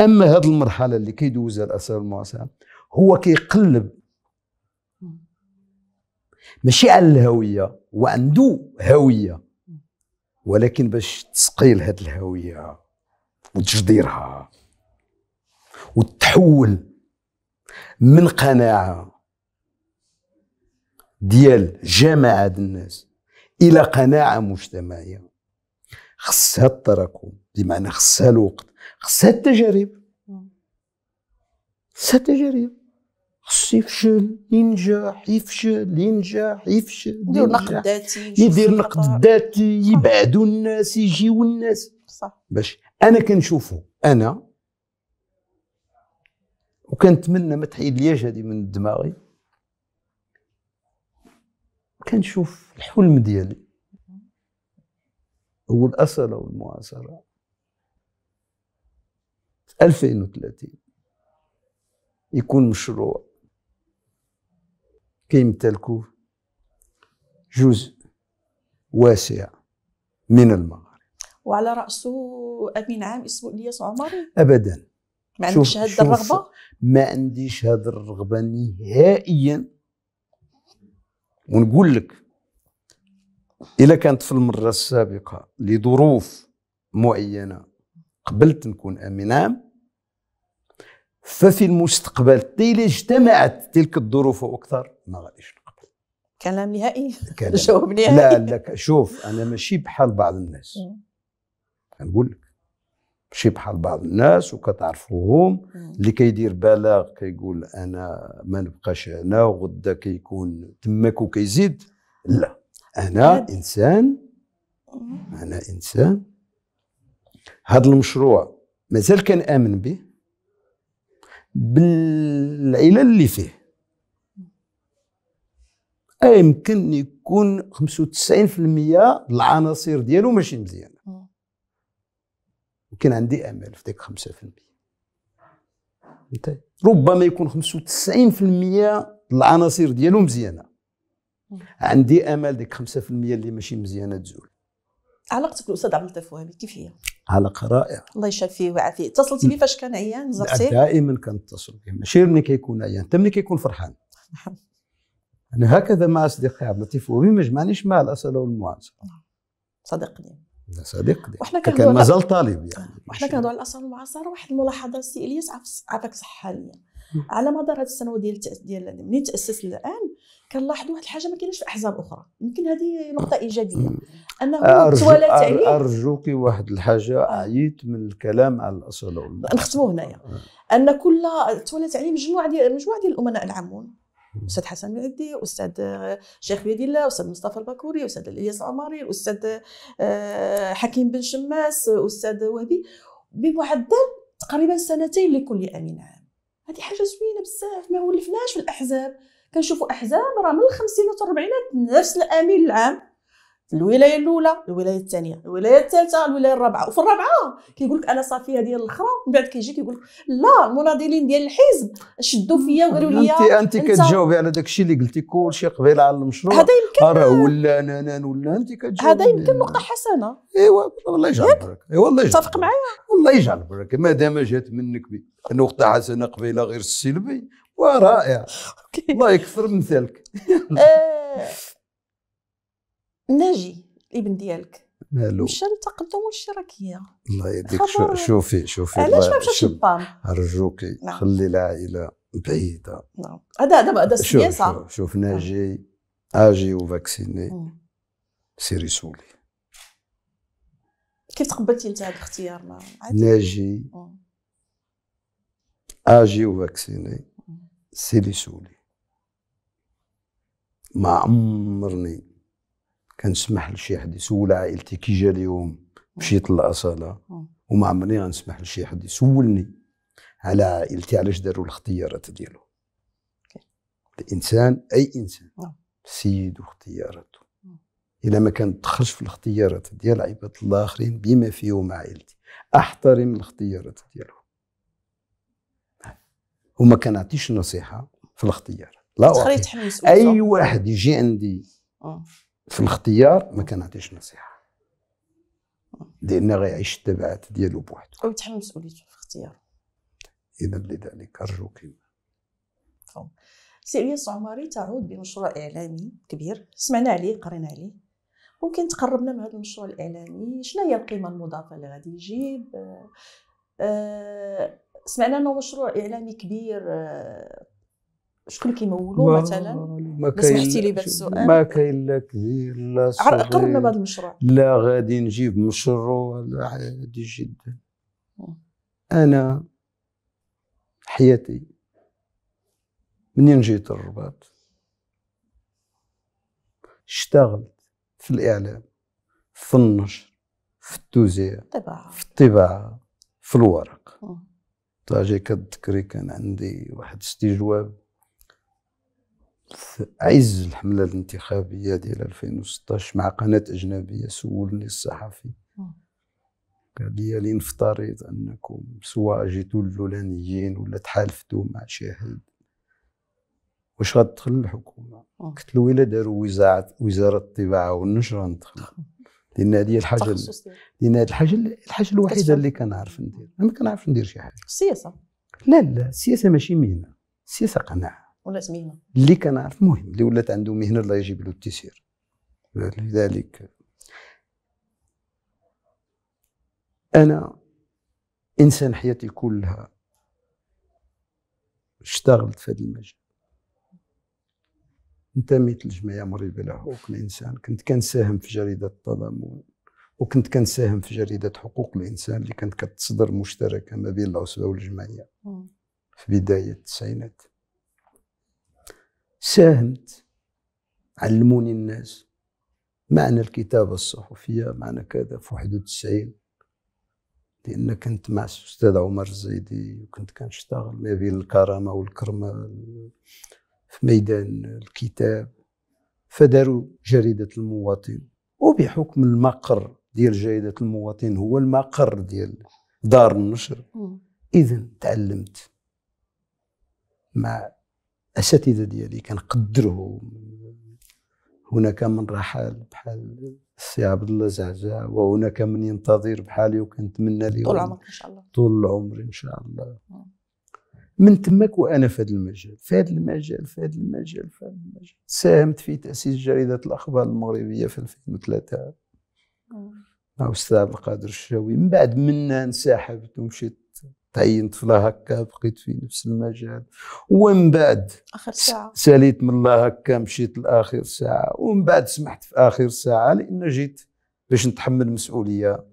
اما هذه المرحله اللي كيدوزها الاسر المعاصره هو كيقلب ماشي على الهويه وعنده هويه ولكن باش تسقيل هذه الهويه وتجديرها وتحول من قناعه ديال جماعه الناس الى قناعه مجتمعيه خصها التراكم بمعنى خصها الوقت خصها التجارب خصها التجارب خصو يفشل ينجح يفشل ينجح يفشل يدير نقد ذاتي يدير نقد ذاتي يبعدوا الناس يجيو الناس صح باش انا كنشوفه انا وكنتمنى ما تحيد لياش هذه من دماغي كنشوف الحلم ديالي هو والأسرة والمعاصرة 2030 يكون مشروع كيمتلكوا جزء واسع من المغرب وعلى راسه امين عام اسمه الياس عمري ابدا ما عنديش هذه الرغبه ما عنديش هذه الرغبه نهائيا ونقول لك الا كانت في المره السابقه لظروف معينه قبلت نكون أمين عام ففي المستقبل الا اجتمعت تلك الظروف واكثر ما غاديش نقبل كلام نهائي جواب نهائي لا لا شوف انا ماشي بحال بعض الناس كنقول لك ماشي بحال بعض الناس وكتعرفوهم اللي كيدير بلاغ كيقول انا ما نبقاش هنا وغدا كيكون تماك وكيزيد لا انا انسان انا انسان هذا المشروع مازال كان امن به بالعلل اللي فيه يمكن يكون 95% العناصر ديالو ماشي مزيانه وكان عندي امل في ديك 5% ربما يكون 95% العناصر ديالو مزيانه عندي امل ديك 5% اللي ماشي مزيانه تزول علاقتك بالاستاذ عبد اللطيف وهبي كيف هي؟ علاقه رائعه الله يشافيه ويعافيه اتصلتي بيه فاش كان عيان زرتيه؟ دائما كنتصل به ماشي ملي كيكون عيان حتى ملي كيكون فرحان انا هكذا مع اصدقائي عبد اللطيف وهبي ما جمعنيش مع الاسئله والمعانسه صديق قديم صديق دي وحنا كان مازال طالب يعني وحنا كنهضروا على الاثار المعاصره واحد الملاحظه سي الياس عفاك صحه على مدار هذه السنوات ديال ديال منين تاسس للان كنلاحظوا واحد الحاجه ما كاينش في احزاب اخرى يمكن هذه نقطه ايجابيه انه توالت عليه ارجوك واحد الحاجه آه. عييت من الكلام على الاصل نختموا هنايا آه. ان كل توالت عليه مجموعه ديال مجموعه ديال الامناء العامون استاذ حسن العدي استاذ شيخ بيد الله استاذ مصطفى البكوري استاذ الياس العماري استاذ آه، حكيم بن شماس استاذ وهبي بمعدل تقريبا سنتين لكل امين عام هذه حاجه زوينه بزاف ما ولفناش في الاحزاب كنشوفوا احزاب راه من الخمسينات والربعينات نفس الامين العام الولايه الاولى الولايه الثانيه الولايه الثالثه الولايه الرابعه وفي الرابعه كيقول لك انا صافيه ديال الاخرى من بعد كيجي كيقول لك لا المناضلين ديال الحزب شدوا فيا وقالوا لي انت انت كتجاوبي على داك الشيء اللي قلتي كل شيء قبيله على المشروع هذا يمكن راه ولا انا انا ولا انت كتجاوبي هذا يمكن نقطه حسنه ايوا والله يجعل البركه ايوا والله يجعل تفق معايا والله يجعل البركه مادام جات منك نقطه حسنه قبيله غير السلبي ورائع الله يكثر مثالك آه. ناجي الابن ديالك مالو مشى للتقدم والشراكيه الله يديك شوفي شوفي علاش ما مشاش للبام ارجوكي نعم. خلي العائله بعيده نعم هذا هذا هذا السياسه شوف, شوف نعم. ناجي اجي وفاكسيني سيري سولي كيف تقبلتي انت هذا الاختيار ما ناجي مم. اجي وفاكسيني سيري سولي ما عمرني كنسمح لشي حد يسول عائلتي كي جا اليوم مشيت للاصاله وما عمرني غنسمح لشي حد يسولني على عائلتي علاش داروا الاختيارات ديالو الانسان اي انسان نعم. سيد اختياراته الا ما كندخلش في الاختيارات ديال عباد الله اخرين بما فيهم عائلتي احترم الاختيارات ديالهم وما كنعطيش نصيحه في الاختيار لا اي واحد يجي عندي أوه. في الاختيار ما كنعطيش نصيحه لان غيعيش التبعات ديالو بوحدو او يتحمل مسؤوليته في الاختيار اذا لذلك ارجوك سي الياس عمري تعود بمشروع اعلامي كبير سمعنا عليه قرينا عليه ممكن تقربنا من هذا المشروع الاعلامي شنو هي القيمه المضافه اللي غادي يجيب أه, آه، سمعنا انه مشروع اعلامي كبير آه، شكون كيمولو كيمولوا مثلا ما سمحتي لي بهذا السؤال ما كاين لا كبير لا صغير قربنا بهذا المشروع لا غادي نجيب مشروع عادي جدا انا حياتي منين جيت الرباط اشتغلت في الاعلام في النشر في التوزيع في الطباعه في الورق طاجي كتذكري كان عندي واحد استجواب في عز الحمله الانتخابيه ديال 2016 مع قناه اجنبيه سولني الصحفي قال لي لنفترض انكم سواء جيتوا اللولانيين ولا تحالفتوا مع شي حد واش غتدخل الحكومه قلت له الا داروا وزاره وزاره الطباعه والنشر غندخل لان هذه الحاجه لان هذه الحاجه الحاجه الوحيده اللي كنعرف ندير انا ما كنعرفش ندير شي حاجه السياسه لا لا السياسه ماشي مهنه السياسه قناعه ولات مهنه اللي كنعرف المهم اللي ولات عنده مهنه الله يجيب له التيسير لذلك انا انسان حياتي كلها اشتغلت في هذا المجال انتميت للجمعيه المغربيه للحقوق الانسان كنت كنساهم في جريده التضامن وكنت كنساهم في جريده حقوق الانسان اللي كانت كتصدر مشتركه ما بين العصبه والجمعيه في بدايه التسعينات ساهمت علموني الناس معنى الكتابة الصحفية معنى كذا في 91 لأن كنت مع الأستاذ عمر الزيدي وكنت كنشتغل ما بين الكرامة والكرمة في ميدان الكتاب فداروا جريدة المواطن وبحكم المقر ديال جريدة المواطن هو المقر ديال دار النشر إذا تعلمت مع الاساتذه ديالي كنقدرهم هناك من رحل بحال السي عبد الله زعزع وهناك من ينتظر بحالي وكنتمنى لي طول عمرك ان شاء الله طول العمر ان شاء الله من تماك وانا في هذا المجال في هذا المجال في هذا المجال في هذا المجال ساهمت في تاسيس جريده الاخبار المغربيه في 2003 مع الاستاذ عبد القادر الشاوي من بعد منا انسحبت ومشيت تعينت في الله هكا بقيت في نفس المجال ومن بعد اخر ساعه ساليت من الله هكا مشيت لاخر ساعه ومن بعد سمحت في اخر ساعه لان جيت باش نتحمل مسؤوليه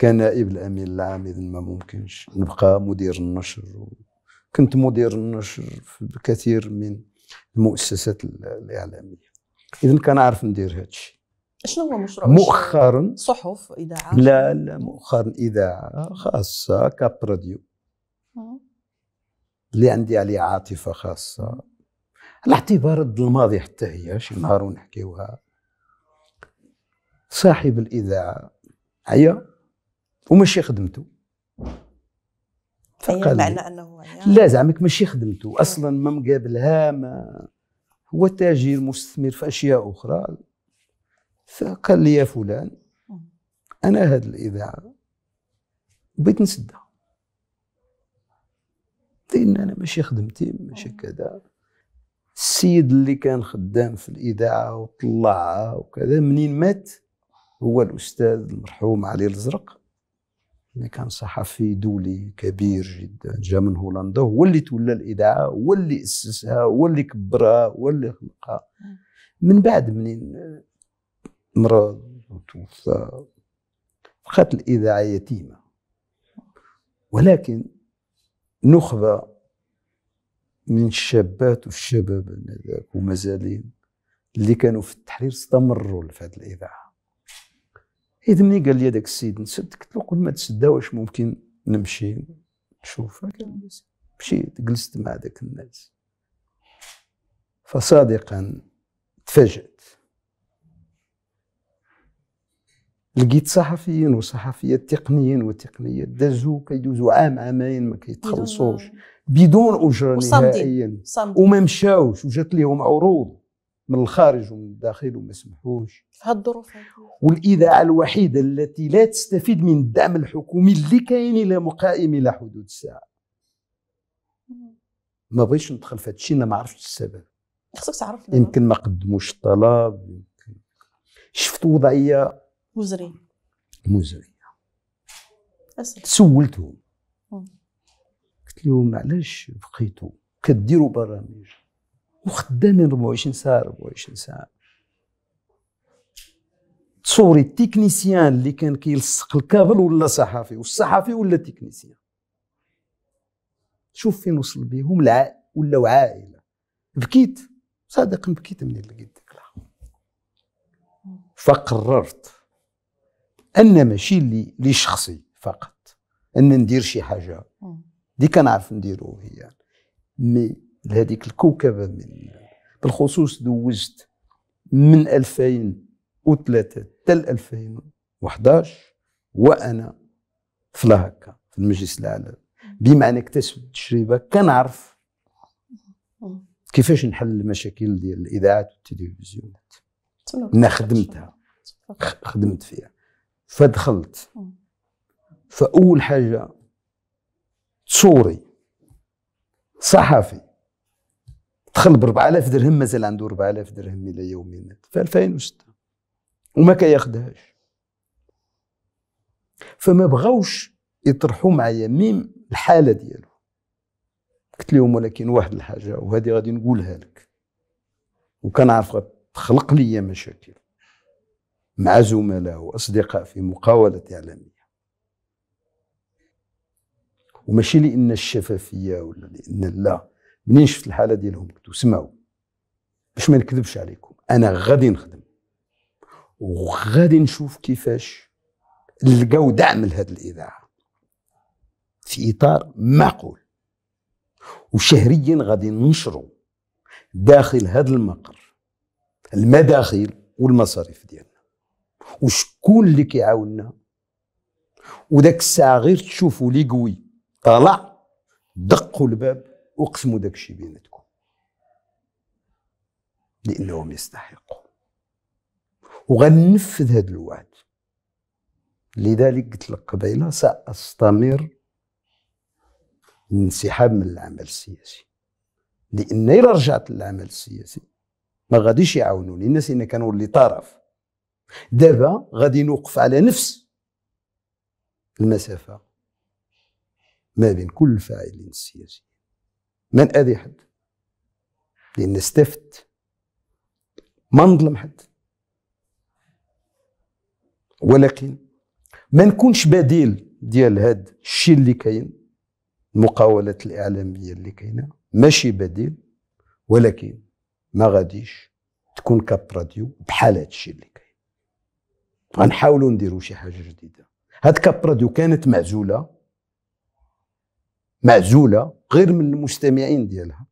كنائب الامين العام اذا ما ممكنش نبقى مدير النشر كنت مدير النشر في كثير من المؤسسات الاعلاميه اذا كنعرف ندير هادشي شنو هو مشروع مؤخرا صحف اذاعه لا لا مؤخرا اذاعه خاصه كبراديو آه. اللي عندي عليه عاطفه خاصه على اعتبار الماضي حتى هي شي نهار ونحكيوها صاحب الاذاعه عيا أيوة. وماشي خدمته يعني فقال معنى انه عيا يعني- لا زعمك ماشي خدمته اصلا ما مقابلها ما هو تاجر مستثمر في اشياء اخرى فقال لي يا فلان انا هاد الاذاعه بغيت نسدها لان انا ماشي خدمتي ماشي كذا السيد اللي كان خدام في الاذاعه وطلعها وكذا منين مات هو الاستاذ المرحوم علي الازرق اللي كان صحفي دولي كبير جدا جا من هولندا هو اللي تولى الاذاعه هو اللي اسسها هو اللي كبرها هو اللي خلقها من بعد منين مرض وتوفى بقات الإذاعة يتيمة ولكن نخبة من الشابات والشباب انذاك ومازالين اللي كانوا في التحرير استمروا في هذه الإذاعة إذا ملي قال لي هذاك السيد نسد قلت له قل ما تسدا واش ممكن نمشي نشوف مشيت جلست مع ذاك الناس فصادقا تفاجأت لقيت صحفيين وصحفيات تقنيين وتقنيات دازوا كيدوزوا عام عامين ما كيتخلصوش بدون اجره نهائيا وما مشاوش وجات لهم عروض من الخارج ومن الداخل وما سمحوش في هذه الظروف والاذاعه الوحيده التي لا تستفيد من الدعم الحكومي اللي كاين الى مقائم الى حدود الساعه ما بغيتش ندخل في هذا الشيء انا ما عرفتش السبب خصك تعرف يمكن ما قدموش الطلب شفت وضعيه مزري مزرية سولتهم قلت لهم علاش بقيتوا كديروا برامج وخدامين 24 ساعه 24 ساعه تصوري التكنيسيان اللي كان كيلصق الكابل ولا صحفي والصحفي ولا تكنيسيان شوف فين وصل بهم ولاو عائله بكيت صادق بكيت منين لقيت ديك فقررت انا ماشي اللي لي شخصي فقط ان ندير شي حاجه دي كنعرف نديرو هي مي لهذيك الكوكبه من بالخصوص دوزت من 2003 حتى 2011 وانا في هكا في المجلس الاعلى بمعنى اكتسبت تجربه كنعرف كيفاش نحل المشاكل ديال الاذاعات والتلفزيونات انا خدمتها خدمت فيها فدخلت فاول حاجه صوري صحفي دخل ب 4000 درهم مازال عنده 4000 درهم الى يومنا في 2006 وما كياخدهاش فما بغاوش يطرحوا معايا ميم الحاله ديالو قلت لهم ولكن واحد الحاجه وهذه غادي نقولها لك وكنعرف تخلق لي مشاكل مع زملاء وأصدقاء في مقاولة إعلامية وماشي لأن الشفافية ولا لأن لا منين شفت الحالة ديالهم قلت اسمعوا باش ما نكذبش عليكم أنا غادي نخدم وغادي نشوف كيفاش نلقاو دعم لهذه الإذاعة في إطار معقول وشهريا غادي ننشروا داخل هذا المقر المداخل والمصاريف ديالنا وشكون اللي كيعاوننا وداك الساعه غير تشوفوا لي قوي طلع دقوا الباب وقسموا داك الشيء بيناتكم لانهم يستحقوا وغننفذ هذا الوعد لذلك قلت لك قبيله ساستمر الانسحاب من العمل السياسي لان الا رجعت للعمل السياسي ما غاديش يعاونوني الناس كانوا كنولي طرف دابا غادي نوقف على نفس المسافة ما بين كل الفاعلين السياسيين ما نأذي حد لأن استفت ما نظلم حد ولكن ما نكونش بديل ديال هاد الشيء اللي كاين المقاولات الإعلامية اللي كاينة ماشي بديل ولكن ما غاديش تكون كاب راديو بحال الشيء اللي طيب. غنحاولوا نديروا شي حاجه جديده هاد كابراديو كانت معزوله معزوله غير من المستمعين ديالها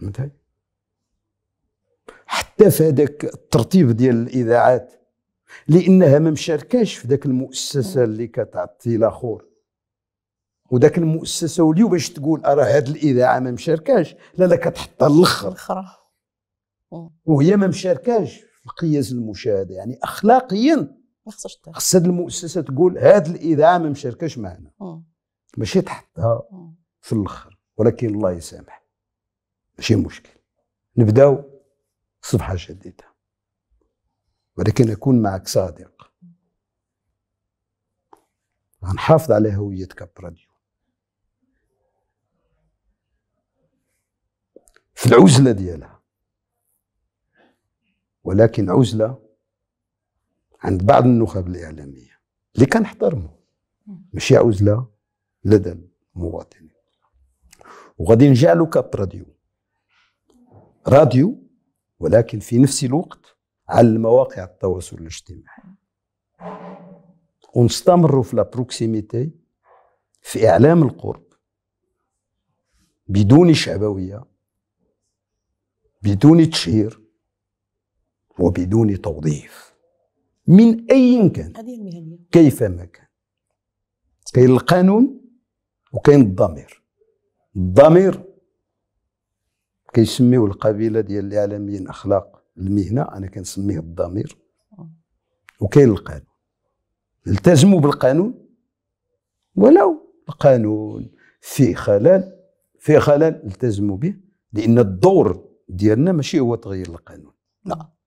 فهمتي حتى في هذاك الترتيب ديال الاذاعات لانها ما مشاركاش في ذاك المؤسسه اللي كتعطي لاخور وذاك المؤسسه وليو باش تقول ارى هاد الاذاعه ما مشاركاش لا لا كتحطها الاخر وهي ما مشاركاش القياس المشاهده يعني اخلاقيا ما خصهاش المؤسسه تقول هذه الاذاعه ما مشاركاش معنا ماشي تحطها في الاخر ولكن الله يسامح ماشي مشكل نبداو صفحه جديده ولكن اكون معك صادق غنحافظ على هويتك براديو في العزله ديالها ولكن عزلة عند بعض النخب الإعلامية اللي كان احترمه مش عزلة لدى المواطنين وغادي نجعلو كاب راديو راديو ولكن في نفس الوقت على المواقع التواصل الاجتماعي ونستمروا في لابروكسيميتي في إعلام القرب بدون شعبوية بدون تشهير وبدون توظيف من أي كان كيف ما كان كاين القانون وكاين الضمير الضمير كيسميو القبيله ديال العالميين اخلاق المهنه انا كنسميه الضمير وكاين القانون التزموا بالقانون ولو القانون فيه خلل فيه خلل التزموا به لان الدور ديالنا ماشي هو تغيير القانون لا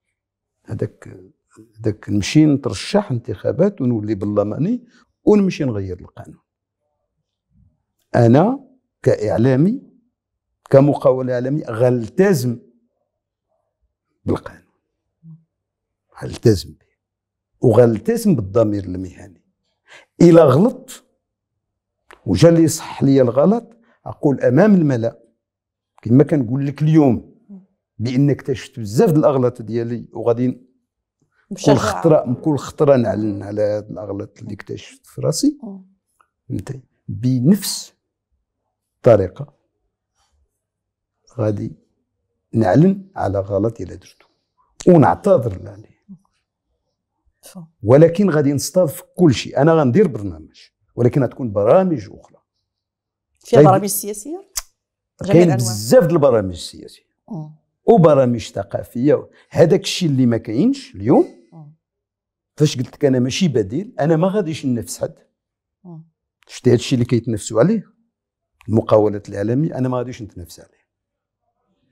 هذاك هذاك نمشي نترشح انتخابات ونولي برلماني ونمشي نغير القانون انا كاعلامي كمقاول اعلامي غلتزم بالقانون غلتزم به وغلتزم بالضمير المهني الى غلطت وجا لي صح لي الغلط اقول امام الملا كما كنقول لك اليوم بانك اكتشفت بزاف الاغلاط ديالي وغادي كل خطره كل خطره نعلن على هاد الاغلاط اللي اكتشفت في راسي فهمتي بنفس الطريقه غادي نعلن على غلط الى درتو ونعتذر عليه ولكن غادي في كل شيء انا غندير برنامج ولكن غتكون برامج اخرى فيها طيب. برامج سياسيه كاين بزاف ديال البرامج السياسيه وبرامج ثقافيه هذاك الشيء اللي ما كاينش اليوم فاش قلت لك انا ماشي بديل انا ما غاديش ننافس حد شتي هذا الشيء اللي كيتنافسوا عليه المقاولات الاعلاميه انا ما غاديش نتنافس عليه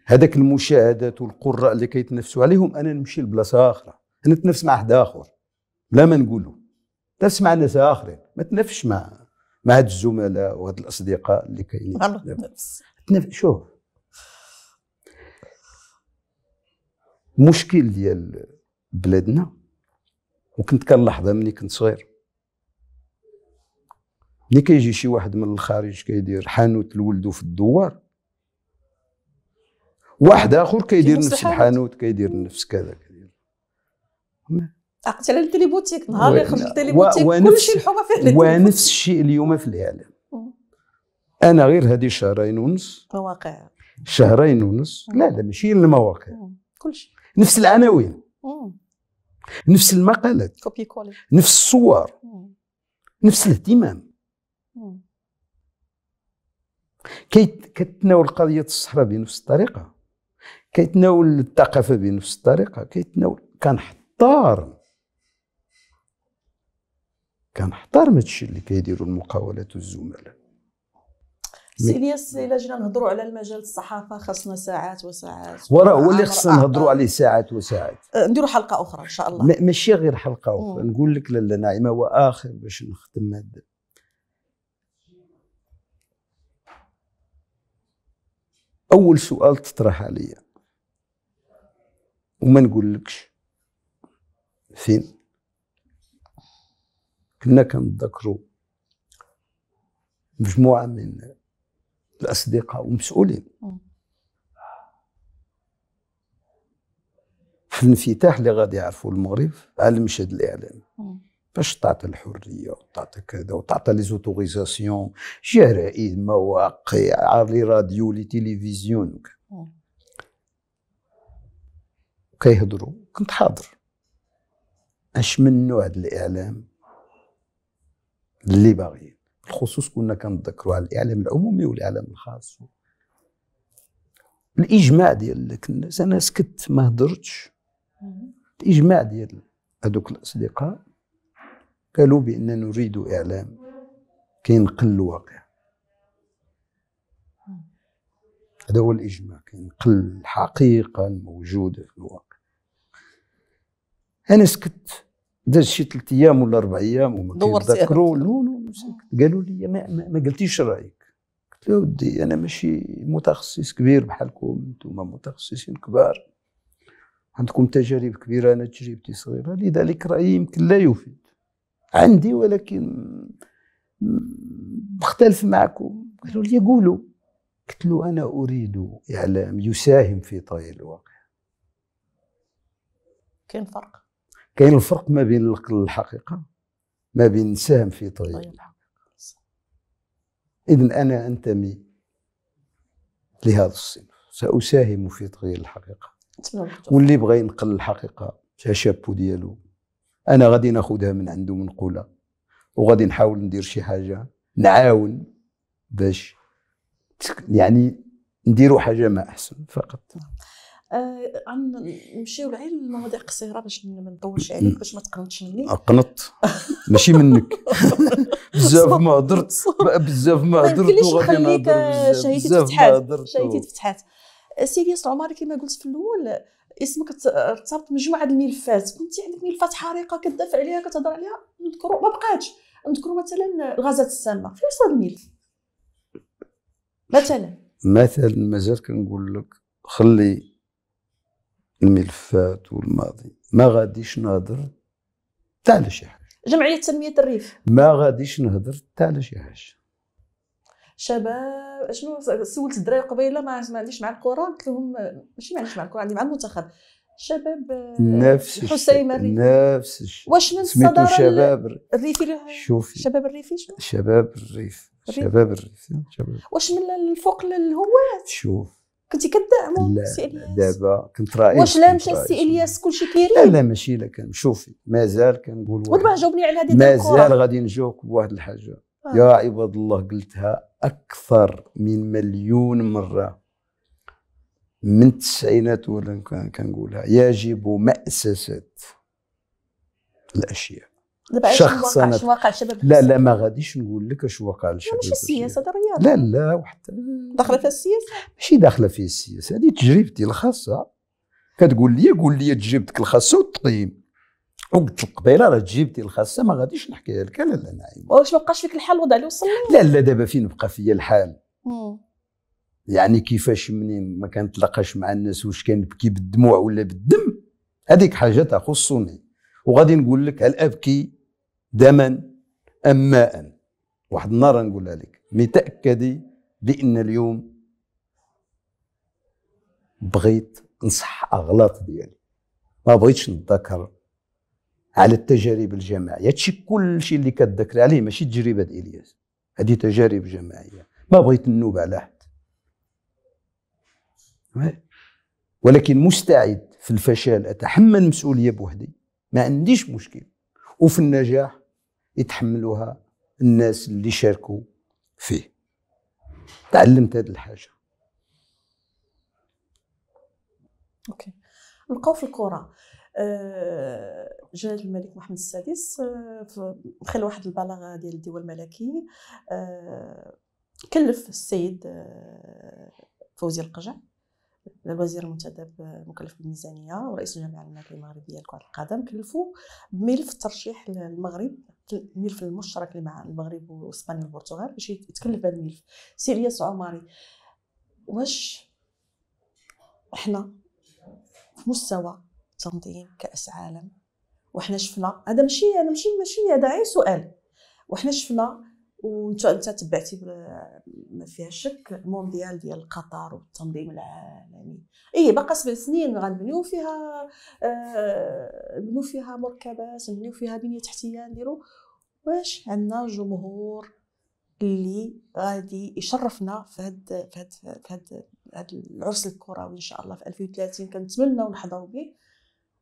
هذاك المشاهدات والقراء اللي كيتنافسوا عليهم انا نمشي لبلاصه اخرى انا نتنافس مع حد اخر بلا ما نقولوا نتنافس مع ناس اخرين ما تنافسش مع مع هاد الزملاء وهاد الاصدقاء اللي كاينين شوف مشكل ديال بلادنا وكنت كنلاحظها ملي كنت صغير ملي كيجي شي واحد من الخارج كيدير حانوت لولدو في الدوار واحد اخر كيدير نفس الحانوت كيدير نفس كذا كيدير عقلت على التليبوتيك نهار اللي خرج التليبوتيك كلشي الحومه فيه ونفس الشيء اليوم في الاعلام انا غير هذه شهرين ونص مواقع شهرين ونص لا لا ماشي المواقع كلشي نفس العناوين نفس المقالات كوبي كولي نفس الصور نفس الاهتمام كيتناول قضيه الصحراء بنفس الطريقه كيتناول الثقافه بنفس الطريقه كيتناول كنحتار كنحترم هادشي اللي كيديروا المقاولات والزملاء سي الياس الا جينا نهضروا على المجال الصحافه خاصنا ساعات وساعات وراه هو اللي آه، خصنا نهضروا آه، آه. عليه ساعات وساعات نديروا حلقه اخرى ان شاء الله ماشي غير حلقه اخرى مم. نقول لك لاله نعيمه واخر باش نختم هذا اول سؤال تطرح عليا وما نقولكش فين كنا كنتذكروا مجموعه من الأصدقاء ومسؤولين في الانفتاح اللي غادي يعرفوا المغرب على المشهد الإعلامي باش تعطي الحريه وتعطي كذا وتعطي لي زوتوريزاسيون جرائد مواقع على لي راديو لي تلفزيون كيهضروا كنت حاضر اش من نوع الاعلام اللي باغي بالخصوص كنا كنذكروا على الاعلام العمومي والاعلام الخاص الاجماع ديال الناس انا سكت ما هضرتش الاجماع ديال هذوك الاصدقاء قالوا بان نريد اعلام كينقل الواقع هذا هو الاجماع كينقل الحقيقه الموجوده في الواقع انا سكت داز شي ثلاث ايام ولا اربع ايام وما كنتذكروا لا لا قالوا لي ما, ما قلتيش رايك قلت له ودي انا ماشي متخصص كبير بحالكم انتم متخصصين كبار عندكم تجارب كبيره انا تجربتي صغيره لذلك رايي يمكن لا يفيد عندي ولكن مختلف معكم قالوا لي قولوا قلت له انا اريد اعلام يساهم في تغيير الواقع كاين فرق كاين الفرق ما بين الحقيقه ما بين نساهم في تغيير طيب. إذن أنا أنتمي لهذا الصنف سأساهم في تغيير الحقيقة واللي بغى ينقل الحقيقة شابو ديالو أنا غادي ناخذها من عنده منقولة وغادي نحاول ندير شي حاجة نعاون باش يعني نديروا حاجة ما أحسن فقط آه نمشيو لعين المواضيع قصيره باش ما نطولش عليك باش ما تقنطش مني قنط ماشي منك بزاف ما هضرت بزاف ما هضرت وغادي نهضر شهيتي تفتحات شهيتي تفتحات آه، سي ياسر عمر كما قلت في الاول اسمك ارتبط مجموعه الملفات كنت عندك ملفات حريقه كدافع عليها كتهضر عليها نذكروا ما بقاتش نذكروا مثلا الغازات السامه فين وصل الملف مثلا مثلا مازال كنقول لك خلي الملفات والماضي ما غاديش نهضر حتى على شي حاجه جمعيه تنميه الريف ما غاديش نهضر حتى على شي حاجه شباب شنو سولت الدراري قبيله ما عنديش مع الكره قلت لهم ماشي ما عنديش مع الكره عندي مع المنتخب شباب نفس الشيء نفس الشيء واش من سميتو شباب الريفي شوفي شباب الريفي شو شباب الريف شباب الريف, شباب الريف. واش من الفوق للهواة شوف كنتي كدعمو السي الياس دابا كنت رئيس واش لا مشى السي الياس كلشي كيري لا لا ماشي لا كان شوفي مازال كنقول ودابا جاوبني على هذه مازال غادي نجاوبك بواحد الحاجه آه. يا عباد الله قلتها اكثر من مليون مره من التسعينات ولا كنقولها يجب مأسسة الأشياء دابا شخص واقع شنو واقع الشباب لا لا ما غاديش نقول لك اش واقع يعني الشباب ماشي السياسه هذا لا لا وحتى داخله في السياسه ماشي داخله في السياسه هذه تجربتي الخاصه كتقول لي قول لي تجربتك الخاصه والتقييم وقت القبيله راه تجربتي الخاصه ما غاديش نحكيها لك لا لا نعيم واش ما بقاش لك الحال الوضع اللي وصلنا لا لا دابا فين بقى فيا الحال يعني كيفاش منين ما كنتلاقاش مع الناس واش كنبكي بالدموع ولا بالدم هذيك حاجه تخصني وغادي نقول لك هل ابكي دما أم ماء واحد النهار نقولها لك متأكدي بأن اليوم بغيت نصح أغلاط ديالي ما بغيتش نتذكر على التجارب الجماعية هادشي كلشي اللي كتذكر عليه ماشي تجربة إلياس هذه تجارب جماعية ما بغيت نوب على حد ولكن مستعد في الفشل أتحمل مسؤولية بوحدي ما عنديش مشكل وفي النجاح يتحملوها الناس اللي شاركوا فيه تعلمت هذه الحاجه اوكي نبقاو في الكره آه، جاء الملك محمد السادس آه، خلال واحد البلاغه ديال الديوان الملكي آه، كلف السيد فوزي القجع الوزير المنتدب مكلف بالميزانيه ورئيس الجامعه الملكيه المغربيه لكره القدم كلفوا بملف ترشيح المغرب الملف المشترك اللي مع المغرب واسبانيا والبرتغال باش يتكلف هذا الملف سي الياس واش احنا في مستوى تنظيم كاس عالم وحنا شفنا هذا ماشي هذا ماشي ماشي هذا غير سؤال وحنا شفنا وانت انت تبعتي ما فيها شك المونديال ديال قطر والتنظيم العالمي اي باقا سبع سنين غنبنيو فيها آه بنيو فيها مركبات نبنيو فيها بنيه تحتيه نديرو واش عندنا جمهور اللي غادي يشرفنا في هاد في هاد في هاد, هاد العرس الكروي ان شاء الله في 2030 كنتمنى ونحضروا به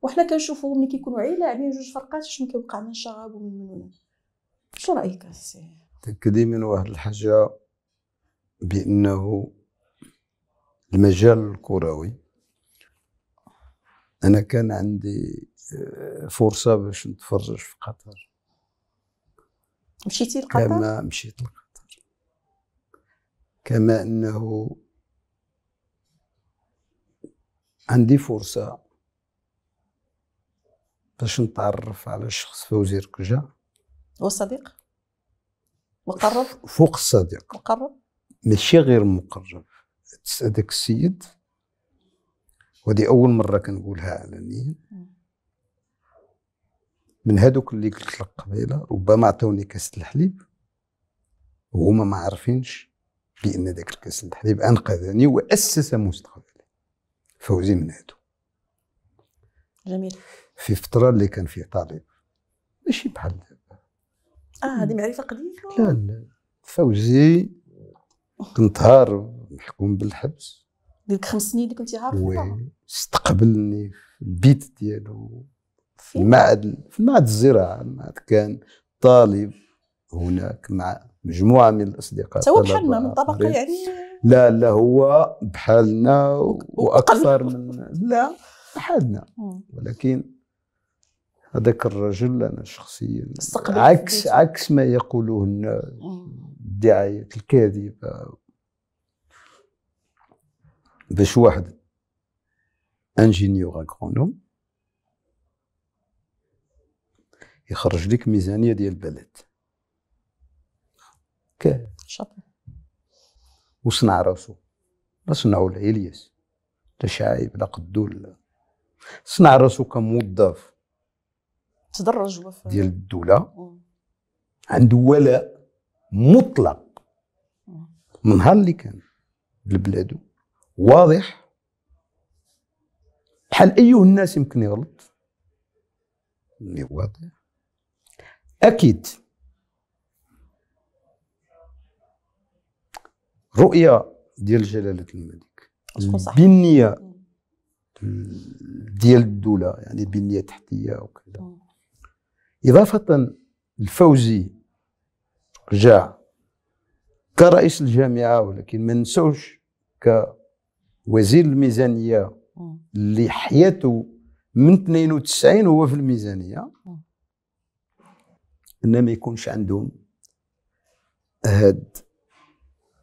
وحنا كنشوفوا ملي كيكونوا عيل لاعبين يعني جوج فرقات شنو كيوقع من شغب ومن منون شنو رايك السي تاكدي من واحد الحاجه بانه المجال الكروي انا كان عندي آه، فرصه باش نتفرج في قطر مشيتي لقطر؟ كما مشيت لقطر كما انه عندي فرصه باش نتعرف على شخص فوزير كجا هو صديق مقرب فوق الصديق مقرب ماشي غير مقرب هذاك السيد وهذه اول مره كنقولها علنيا من هذوك اللي قلت لك قبيله ربما عطوني كاس الحليب وهما ما عارفينش بان ذاك الكاس الحليب انقذني واسس مستقبلي فوزي من هادو جميل في فتره اللي كان فيه طالب ماشي بحال دابا اه هذه معرفه قديمه لا لا فوزي كنت هارب محكوم بالحبس ديك خمس سنين اللي كنتي عارفه وي استقبلني في البيت ديالو في المعهد في المعهد الزراعه المعهد كان طالب هناك مع مجموعه من الاصدقاء هو بحالنا من طبقه يعني لا لا هو بحالنا واكثر من لا بحالنا ولكن هذاك الرجل انا شخصيا عكس عكس ما يقوله الناس الدعايات الكاذبه باش واحد انجينيور اغرونوم يخرج لك ميزانيه ديال البلد كاع شاطر وصنع راسو لا صنعوا لا الياس لا شعيب لا صنع راسو كموظف تدرج هو ديال الدوله عنده ولاء مطلق من نهار اللي كان لبلادو واضح بحال ايه الناس يمكن يغلط اللي واضح أكيد رؤية ديال جلالة الملك بنية ديال الدولة يعني بنية تحتية وكذا إضافة الفوزي رجع كرئيس الجامعة ولكن ما نساوش كوزير الميزانية اللي حياته من 92 هو في الميزانية ان ما يكونش عندهم هاد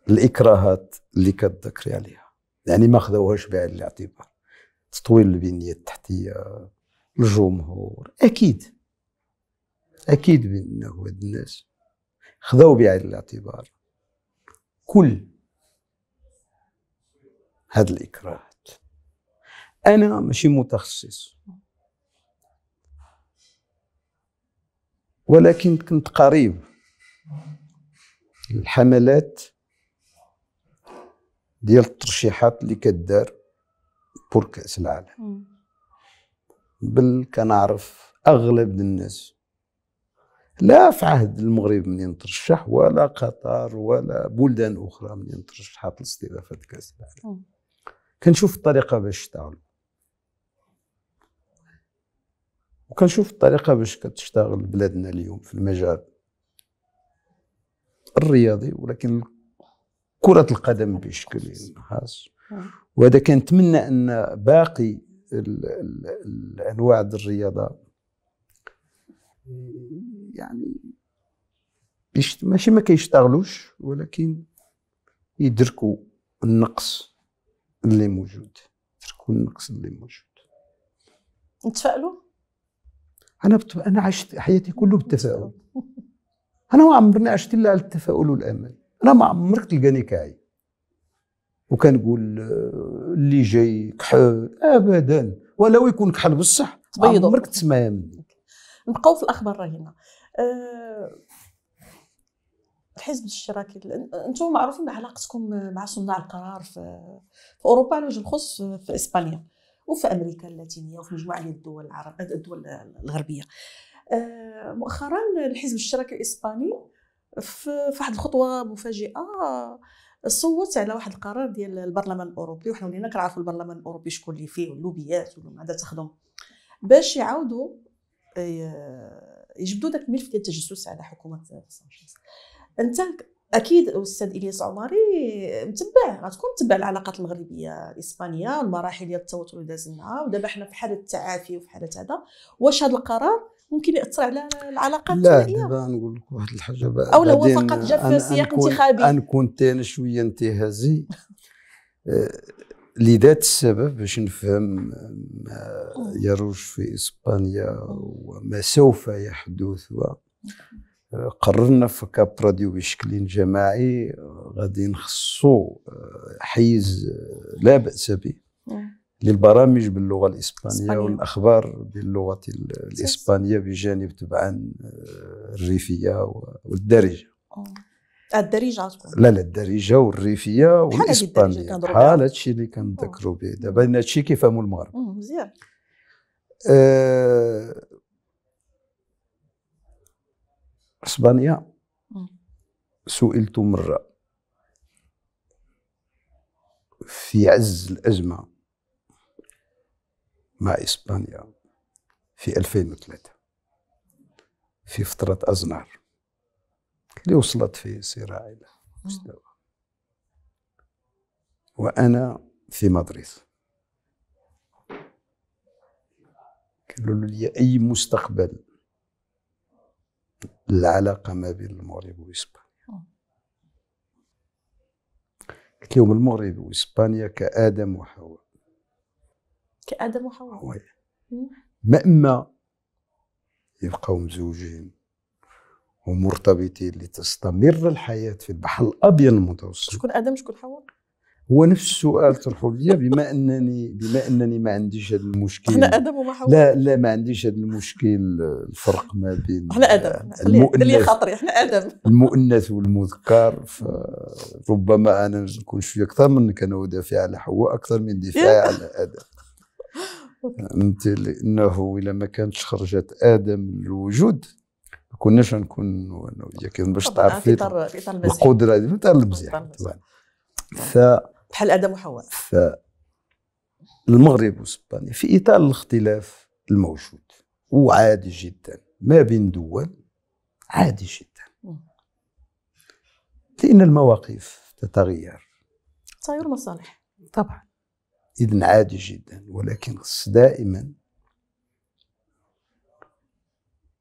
الاكراهات اللي كتذكري عليها يعني ما خذوهاش بعين الاعتبار تطويل البنيه التحتيه الجمهور اكيد اكيد بانه هاد الناس خذوا بعين الاعتبار كل هاد الاكراهات انا ماشي متخصص ولكن كنت قريب الحملات ديال الترشيحات اللي كدار بور كاس العالم بل كنعرف اغلب الناس لا في عهد المغرب منين ترشح ولا قطر ولا بلدان اخرى منين ترشحت لاستضافه كاس العالم كنشوف الطريقه باش اشتغلوا وكنشوف الطريقه باش كتشتغل بلادنا اليوم في المجال الرياضي ولكن كرة القدم بشكل خاص وهذا كنتمنى ان باقي الانواع الرياضه يعني ماشي ما كيشتغلوش ولكن يدركوا النقص اللي موجود يدركوا النقص اللي موجود نتفائلوا انا بت... انا عشت حياتي كله بالتفاؤل انا ما عمرني عشت الا على التفاؤل والامل انا ما عمرك تلقاني كاعي وكنقول آه، اللي جاي كحل ابدا ولو يكون كحل بصح عمرك تسمع مني نبقاو في الاخبار راهنا الحزب آه، الاشتراكي انتم معروفين بعلاقتكم مع صناع القرار في, في اوروبا على وجه الخصوص في اسبانيا وفي امريكا اللاتينيه وفي مجموعه من الدول العرب الدول الغربيه آه، مؤخرا الحزب الاشتراكي الاسباني في واحد الخطوه مفاجئه صوت على واحد القرار ديال البرلمان الاوروبي وحنا ولينا كنعرفوا البرلمان الاوروبي شكون اللي فيه واللوبيات وماذا تخدم باش يعاودوا آه، يجبدوا داك الملف ديال التجسس على حكومه سانشيز انت اكيد الاستاذ الياس عمري متبع غتكون متبع العلاقات المغربيه الاسبانيه المراحل ديال التوتر اللي دازناها ودابا حنا في حاله التعافي وفي حاله هذا واش هذا القرار ممكن ياثر على العلاقات لا دابا نقول لك واحد الحاجه بقى او هو فقط جا في سياق انتخابي نكون انا شويه انتهازي آه، لذات السبب باش نفهم ما آه، يروج في اسبانيا وما سوف يحدث و قررنا في كاب راديو بشكل جماعي غادي نخصو آه، حيز آه، لا باس به نعم. للبرامج باللغه الاسبانيه والاخبار باللغه الاسبانيه بجانب طبعا آه، الريفيه والدارجه الدارجه لا لا الدارجه والريفيه والاسبانيه بحال هادشي اللي كنذكروا به دابا هادشي كيفهموا المغرب مزيان اسبانيا سئلت مره في عز الازمه مع اسبانيا في 2003 في فتره ازنار اللي وصلت فيه صراع الى مستوى وانا في مدريد قالوا لي اي مستقبل العلاقه ما بين المغرب واسبانيا قلت لهم المغرب واسبانيا كادم وحواء كادم وحواء ما اما يبقوا مزوجين ومرتبطين لتستمر الحياه في البحر الابيض المتوسط شكون ادم شكون حواء هو نفس السؤال طرحوا لي بما انني بما انني ما عنديش هذا المشكل احنا ادم وما لا لا ما عنديش هذا المشكل الفرق ما بين احنا ادم خلي خاطري احنا ادم المؤنث والمذكر فربما انا نكون شويه اكثر منك انا ودافع على حواء اكثر من دفاعي على ادم انت لانه الى ما كانتش خرجت ادم للوجود ما كناش نكون انا وياك باش تعرفي القدره هذه اطار المزيح ف بحال ادم وحواء ف المغرب واسبانيا في اطار الاختلاف الموجود وعادي جدا ما بين دول عادي جدا لان المواقف تتغير تغير مصالح طبعا اذا عادي جدا ولكن خص دائما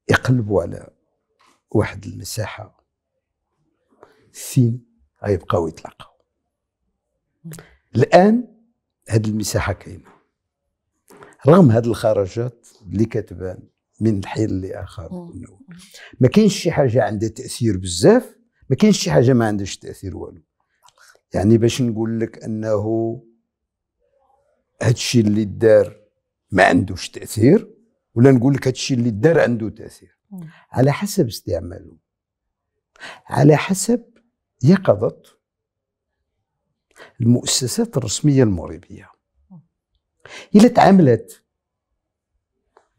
يقلبوا على واحد المساحه فين غيبقاو يتلاقاو الان هذه المساحه كاينه رغم هذه الخرجات اللي كتبان من حين لاخر ما كاينش شي حاجه عندها تاثير بزاف ما كاينش شي حاجه ما عندهاش تاثير والو يعني باش نقول لك انه هادشي اللي دار ما عندوش تاثير ولا نقول لك هادشي اللي دار عنده تاثير على حسب استعماله على حسب يقظه المؤسسات الرسميه المغربيه الا تعاملت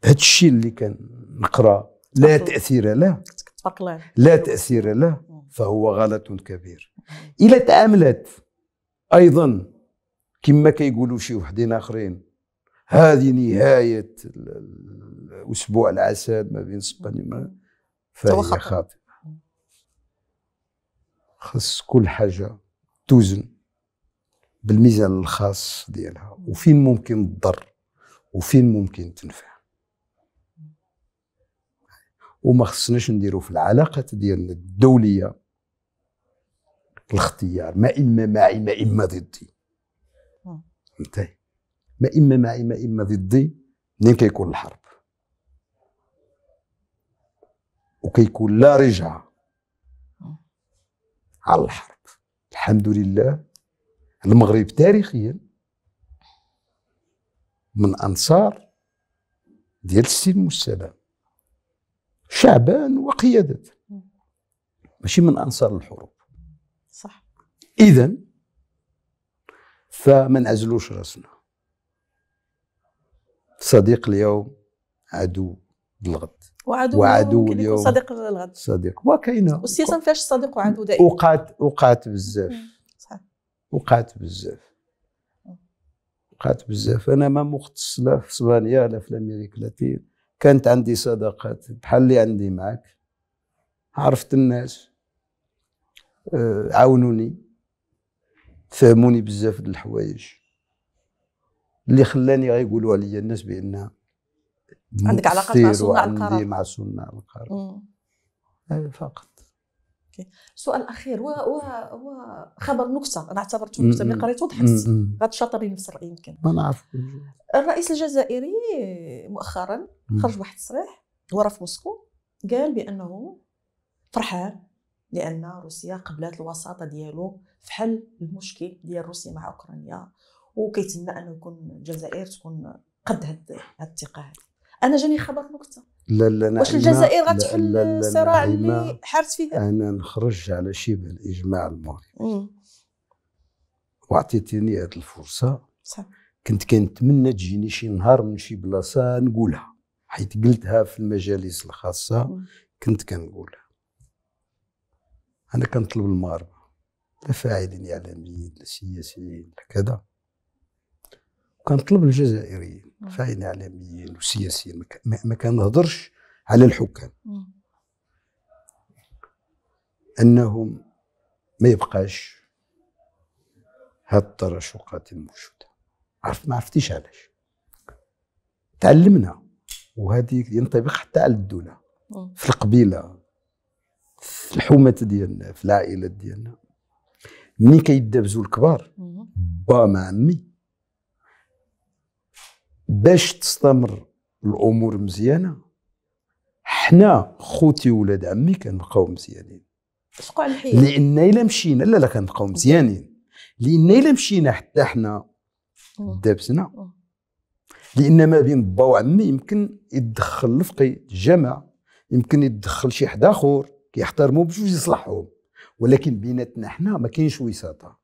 هذا الشيء اللي كان نقرا لا تاثير له لا تاثير له فهو غلط كبير الا تعاملت ايضا كما كيقولوا شي وحدين اخرين هذه نهايه الاسبوع العسل ما بين اسبانيا فهي خاطئه خص كل حاجه توزن بالميزان الخاص ديالها وفين ممكن تضر وفين ممكن تنفع وما خصناش نديرو في العلاقات ديالنا الدوليه الاختيار ما اما معي ما اما ضدي انتهي ما اما معي ما اما ضدي منين كيكون الحرب وكيكون لا رجعه على الحرب الحمد لله المغرب تاريخيا من انصار ديال السلم والسلام شعبان وقيادات ماشي من انصار الحروب صح اذا فما نعزلوش راسنا صديق اليوم عدو الغد وعدو, وعدو اليوم صديق الغد صديق وكاينه والسياسه ما فيهاش صديق وعدو دائما وقعت وقعت بزاف وقعت بزاف وقعت بزاف انا ما مختص لا في اسبانيا لا في الامريك اللاتين كانت عندي صداقات بحال اللي عندي معك عرفت الناس آه، عاونوني فهموني بزاف د الحوايج اللي خلاني غيقولوا عليا الناس بان عندك علاقات مع صناع القرار مع صناع القرار فقط اوكي سؤال اخير و... و... وخبر نكته انا اعتبرته نكته ملي قريته ضحكت غتشاطري نفس الراي يمكن ما نعرف الرئيس الجزائري مؤخرا خرج واحد التصريح هو في موسكو قال بانه فرحان لان روسيا قبلات الوساطه ديالو في حل المشكل ديال روسيا مع اوكرانيا وكيتمنى انه يكون الجزائر تكون قد هاد الثقه هذه انا جاني خبر نكته لا لا واش الجزائر غتحل الصراع اللي حارت فيه انا نخرج على شبه الاجماع المغربي وعطيتيني هذه الفرصه صح. كنت كنتمنى تجيني شي نهار من شي بلاصه نقولها حيت قلتها في المجالس الخاصه مم. كنت كنقولها انا كنطلب المغرب لا فاعلين اعلاميين لا سياسيين لا كذا وكنطلب الجزائريين فاين اعلاميين وسياسيين ما كنهضرش على الحكام انهم ما يبقاش هاد التراشقات الموجوده عرفت ما عرفتيش علاش تعلمنا وهذه ينطبق حتى على الدوله في القبيله في الحومه ديالنا في العائلات ديالنا ملي كيدابزوا الكبار با مع عمي باش تستمر الامور مزيانه حنا خوتي ولاد عمي كنبقاو مزيانين تسقوا على الحياه لان الا مشينا لا لا كنبقاو مزيانين لان الا مشينا حتى حنا دابسنا لان ما بين با وعمي يمكن يتدخل لفقي جمع يمكن يتدخل شي حدا اخر كيحترموا بجوج يصلحهم ولكن بيناتنا حنا ما كاينش وساطه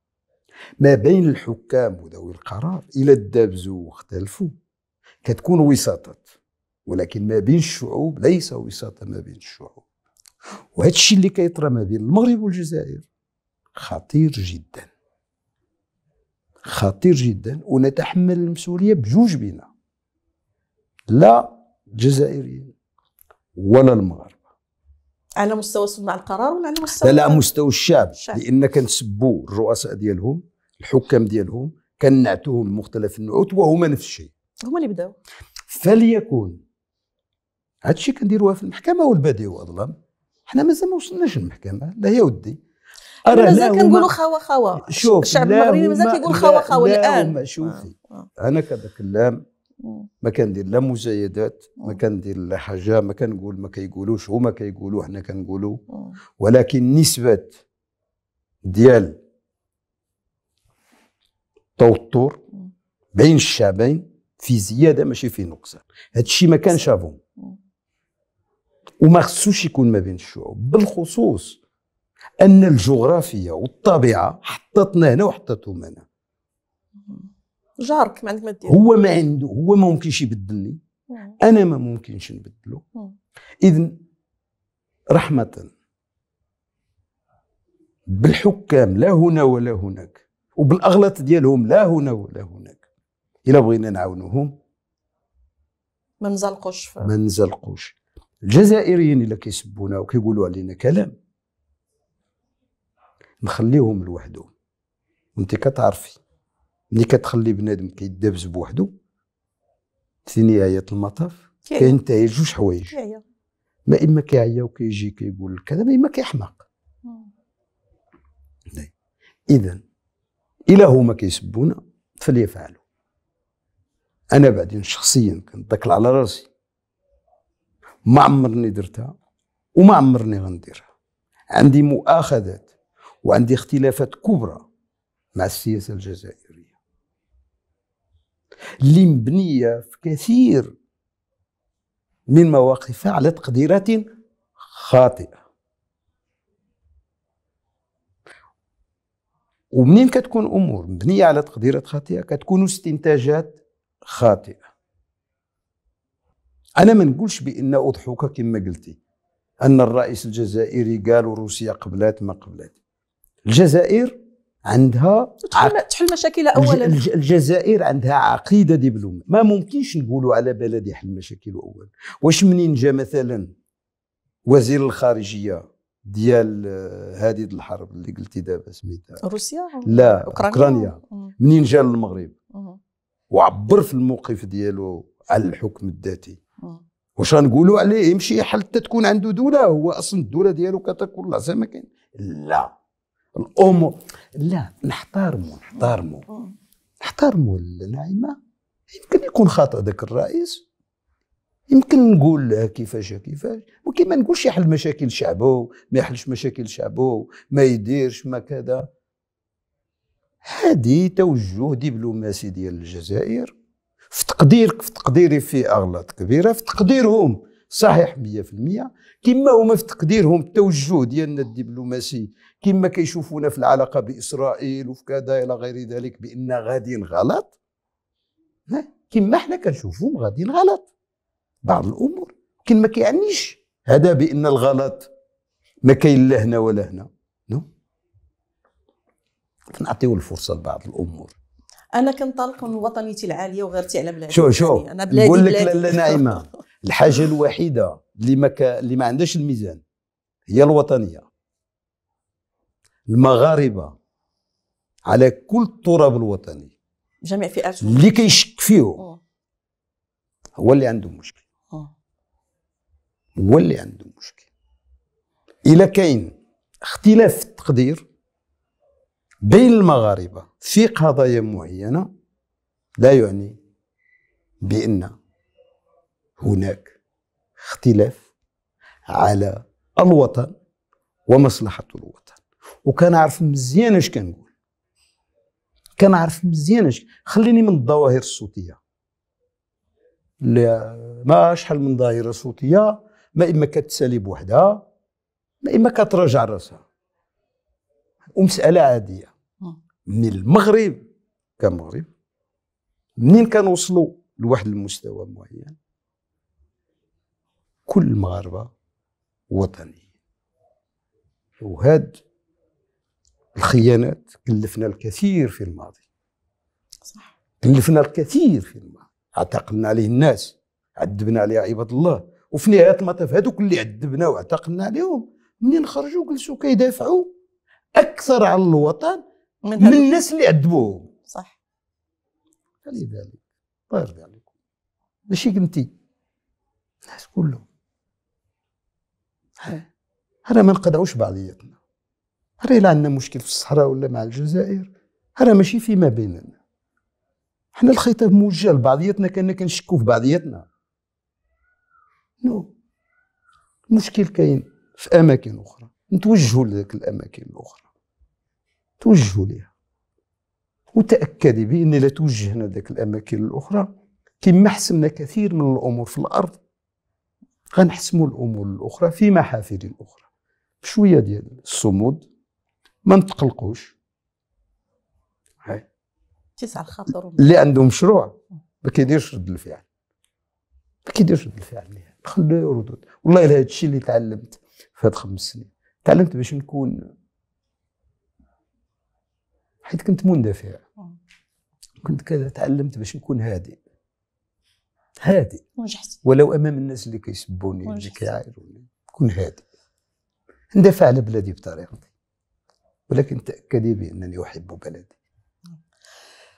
ما بين الحكام وذوي القرار الى دابزوا واختلفوا كتكون وساطات ولكن ما بين الشعوب ليس وساطة ما بين الشعوب وهذا الشيء اللي كيطرى ما بين المغرب والجزائر خطير جدا خطير جدا ونتحمل المسؤولية بجوج بنا لا الجزائريين ولا المغاربة على مستوى صناع القرار ولا على مستوى لا لا مستوى الشعب, الشعب. لان كنسبوا الرؤساء ديالهم الحكام ديالهم كنعتوهم مختلف النعوت وهما نفس الشيء هما اللي بداو فليكون هادشي كنديروها في المحكمه والبديع اظلم حنا مازال ما وصلناش للمحكمه لا يا ودي أرى مازال كنقولوا خوا خوا شوف الشعب المغربي مازال كيقول خوا خوا الان شوفي آه. آه. انا كذا كلام ما كندير لا مزايدات ما كندير لا حاجه ما كنقول ما كيقولوش هما كيقولوا حنا كنقولوا ولكن نسبه ديال التوتر بين الشعبين في زياده ماشي في نقصان هذا الشيء ما كانش افون وما خصوش يكون ما بين الشعوب بالخصوص ان الجغرافيا والطبيعه حطتنا هنا وحطتهم هنا جارك ما عندك ما دير هو ما عنده هو ما ممكنش يبدلني انا ما ممكنش نبدله اذا رحمه بالحكام لا هنا ولا هناك وبالاغلاط ديالهم لا هنا ولا هناك الا بغينا نعاونوهم ما نزلقوش ما نزلقوش الجزائريين الا كيسبونا وكيقولوا علينا كلام نخليهم لوحدهم وانت كتعرفي ملي كتخلي بنادم كيدابز بوحدو في نهايه المطاف كينتهي جوج حوايج ما اما كيعيا وكيجي كيقول كذا ما اما كيحماق اذا الا هما كيسبونا فليفعلوا انا بعدين شخصيا كنتكل على راسي ما عمرني درتها وما عمرني غنديرها عندي مؤاخذات وعندي اختلافات كبرى مع السياسه الجزائريه اللي مبنيه في كثير من مواقفها على تقديرات خاطئه ومنين كتكون امور مبنيه على تقديرات خاطئه كتكون استنتاجات خاطئة أنا ما نقولش بأن أضحك كما قلتي أن الرئيس الجزائري قال روسيا قبلات ما قبلات الجزائر عندها تحل, عق... تحل مشاكلها اولا الجزائر عندها عقيده دبلوماسيه ما ممكنش نقولوا على بلد يحل مشاكله اولا واش منين جا مثلا وزير الخارجيه ديال هذه آه، الحرب اللي قلتي دابا سميتها روسيا لا اوكرانيا, أوكرانيا. منين جا للمغرب وعبر في الموقف ديالو على الحكم الذاتي واش غنقولوا عليه يمشي حتى تكون عنده دوله هو اصلا الدوله ديالو كتكون ما كاين لا الامور لا نحترمو نحترمو نحترمو النعيمه يمكن يكون خاطئ ذاك الرئيس يمكن نقول لها كيفاش كيفاش ولكن ما نقولش يحل مشاكل شعبه ما يحلش مشاكل شعبه ما يديرش ما كذا هذه توجه دبلوماسي ديال الجزائر في تقديرك في تقديري في اغلاط كبيره في تقديرهم صحيح 100% كما هما في تقديرهم التوجه ديالنا الدبلوماسي كما كيشوفونا في العلاقه باسرائيل وفي كذا الى غير ذلك بان غاديين غلط كما حنا كنشوفهم غاديين غلط بعض الامور لكن ما كيعنيش هذا بان الغلط ما كاين لا هنا ولا هنا نو فنعطيو الفرصه لبعض الامور انا كنطلق من وطنيتي العاليه وغيرتي على بلادي شو شو يعني انا بلادي نقول لك لاله نعيمه الحاجه الوحيده اللي ما ك... اللي ما عندهاش الميزان هي الوطنيه المغاربه على كل التراب الوطني جميع فئات اللي كيشك فيه هو اللي عنده مشكل هو اللي عنده مشكل الا كاين اختلاف في التقدير بين المغاربة في قضايا معينة لا يعني بأن هناك اختلاف على الوطن ومصلحة الوطن وكنعرف مزيان اش كنقول كنعرف مزيان اش خليني من الظواهر الصوتية لا ما شحال من ظاهرة صوتية ما إما كتسالي بوحدها ما إما كتراجع راسها ومسألة عادية من المغرب كمغرب منين كنوصلوا لواحد المستوى معين كل المغاربه وطنيين وهاد الخيانات كلفنا الكثير في الماضي صح كلفنا الكثير في الماضي اعتقلنا عليه الناس عذبنا عليه عباد الله وفي نهايه المطاف هذوك اللي عذبنا واعتقلنا عليهم منين خرجوا جلسوا كيدافعوا اكثر على الوطن من, من الناس اللي عذبوهم صح فلذلك الله يرضي عليكم ماشي انت الناس كلهم راه ما نقدروش بعضياتنا راه الا عندنا مشكل في الصحراء ولا مع الجزائر راه ماشي فيما بيننا حنا الخيط موجه لبعضياتنا كاننا كنشكو في بعضياتنا نو المشكل كاين في اماكن اخرى نتوجهوا لذاك الاماكن الاخرى توجهوا ليها وتأكدي بأن لا توجهنا ذاك الأماكن الأخرى كما حسمنا كثير من الأمور في الأرض غنحسموا الأمور الأخرى في محافل أخرى بشوية ديال الصمود ما نتقلقوش تسع الخاطر اللي عنده مشروع ما كيديرش رد الفعل ما كيديرش رد الفعل ليها خليه ردود والله هذا الشيء اللي تعلمت في هاد خمس سنين تعلمت باش نكون حيت كنت مندفع آه. كنت كذا تعلمت باش نكون هادئ هادئ ونجحت ولو امام الناس اللي كيسبوني اللي كيعايروني كن هادئ ندافع على بلادي بطريقتي ولكن تاكدي بانني احب بلدي آه.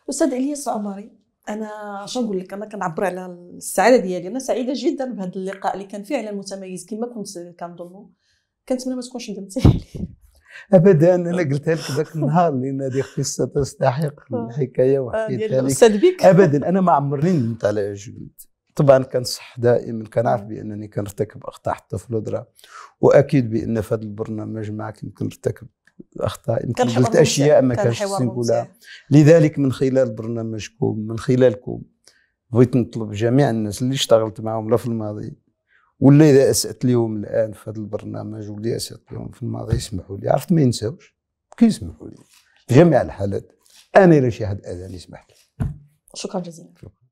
استاذ الياس عمري انا اش نقول لك انا كنعبر على السعاده ديالي انا سعيده جدا بهذا اللقاء اللي كان فعلا متميز كما كنت كنظن كنتمنى ما تكونش ندمتي عليه ابدا انا قلتها لك ذاك النهار لان هذه قصه تستحق آه. الحكايه وحكيتها آه، لك ابدا انا ما عمرني ندمت على جهد طبعا كنصح دائما كنعرف بانني كنرتكب اخطاء حتى في الهضره واكيد بان في هذا البرنامج معك يمكن نرتكب اخطاء يمكن قلت اشياء ما كانش نقولها لذلك من خلال برنامجكم من خلالكم بغيت نطلب جميع الناس اللي اشتغلت معهم لا في الماضي ولا اذا اسات اليوم الان في هذا البرنامج ولا اسات اليوم في الماضي يسمحوا لي عرفت ما ينساوش كيسمحوا لي في جميع الحالات انا الى شي حد اذاني سمحت لي شكرا جزيلا شكرا.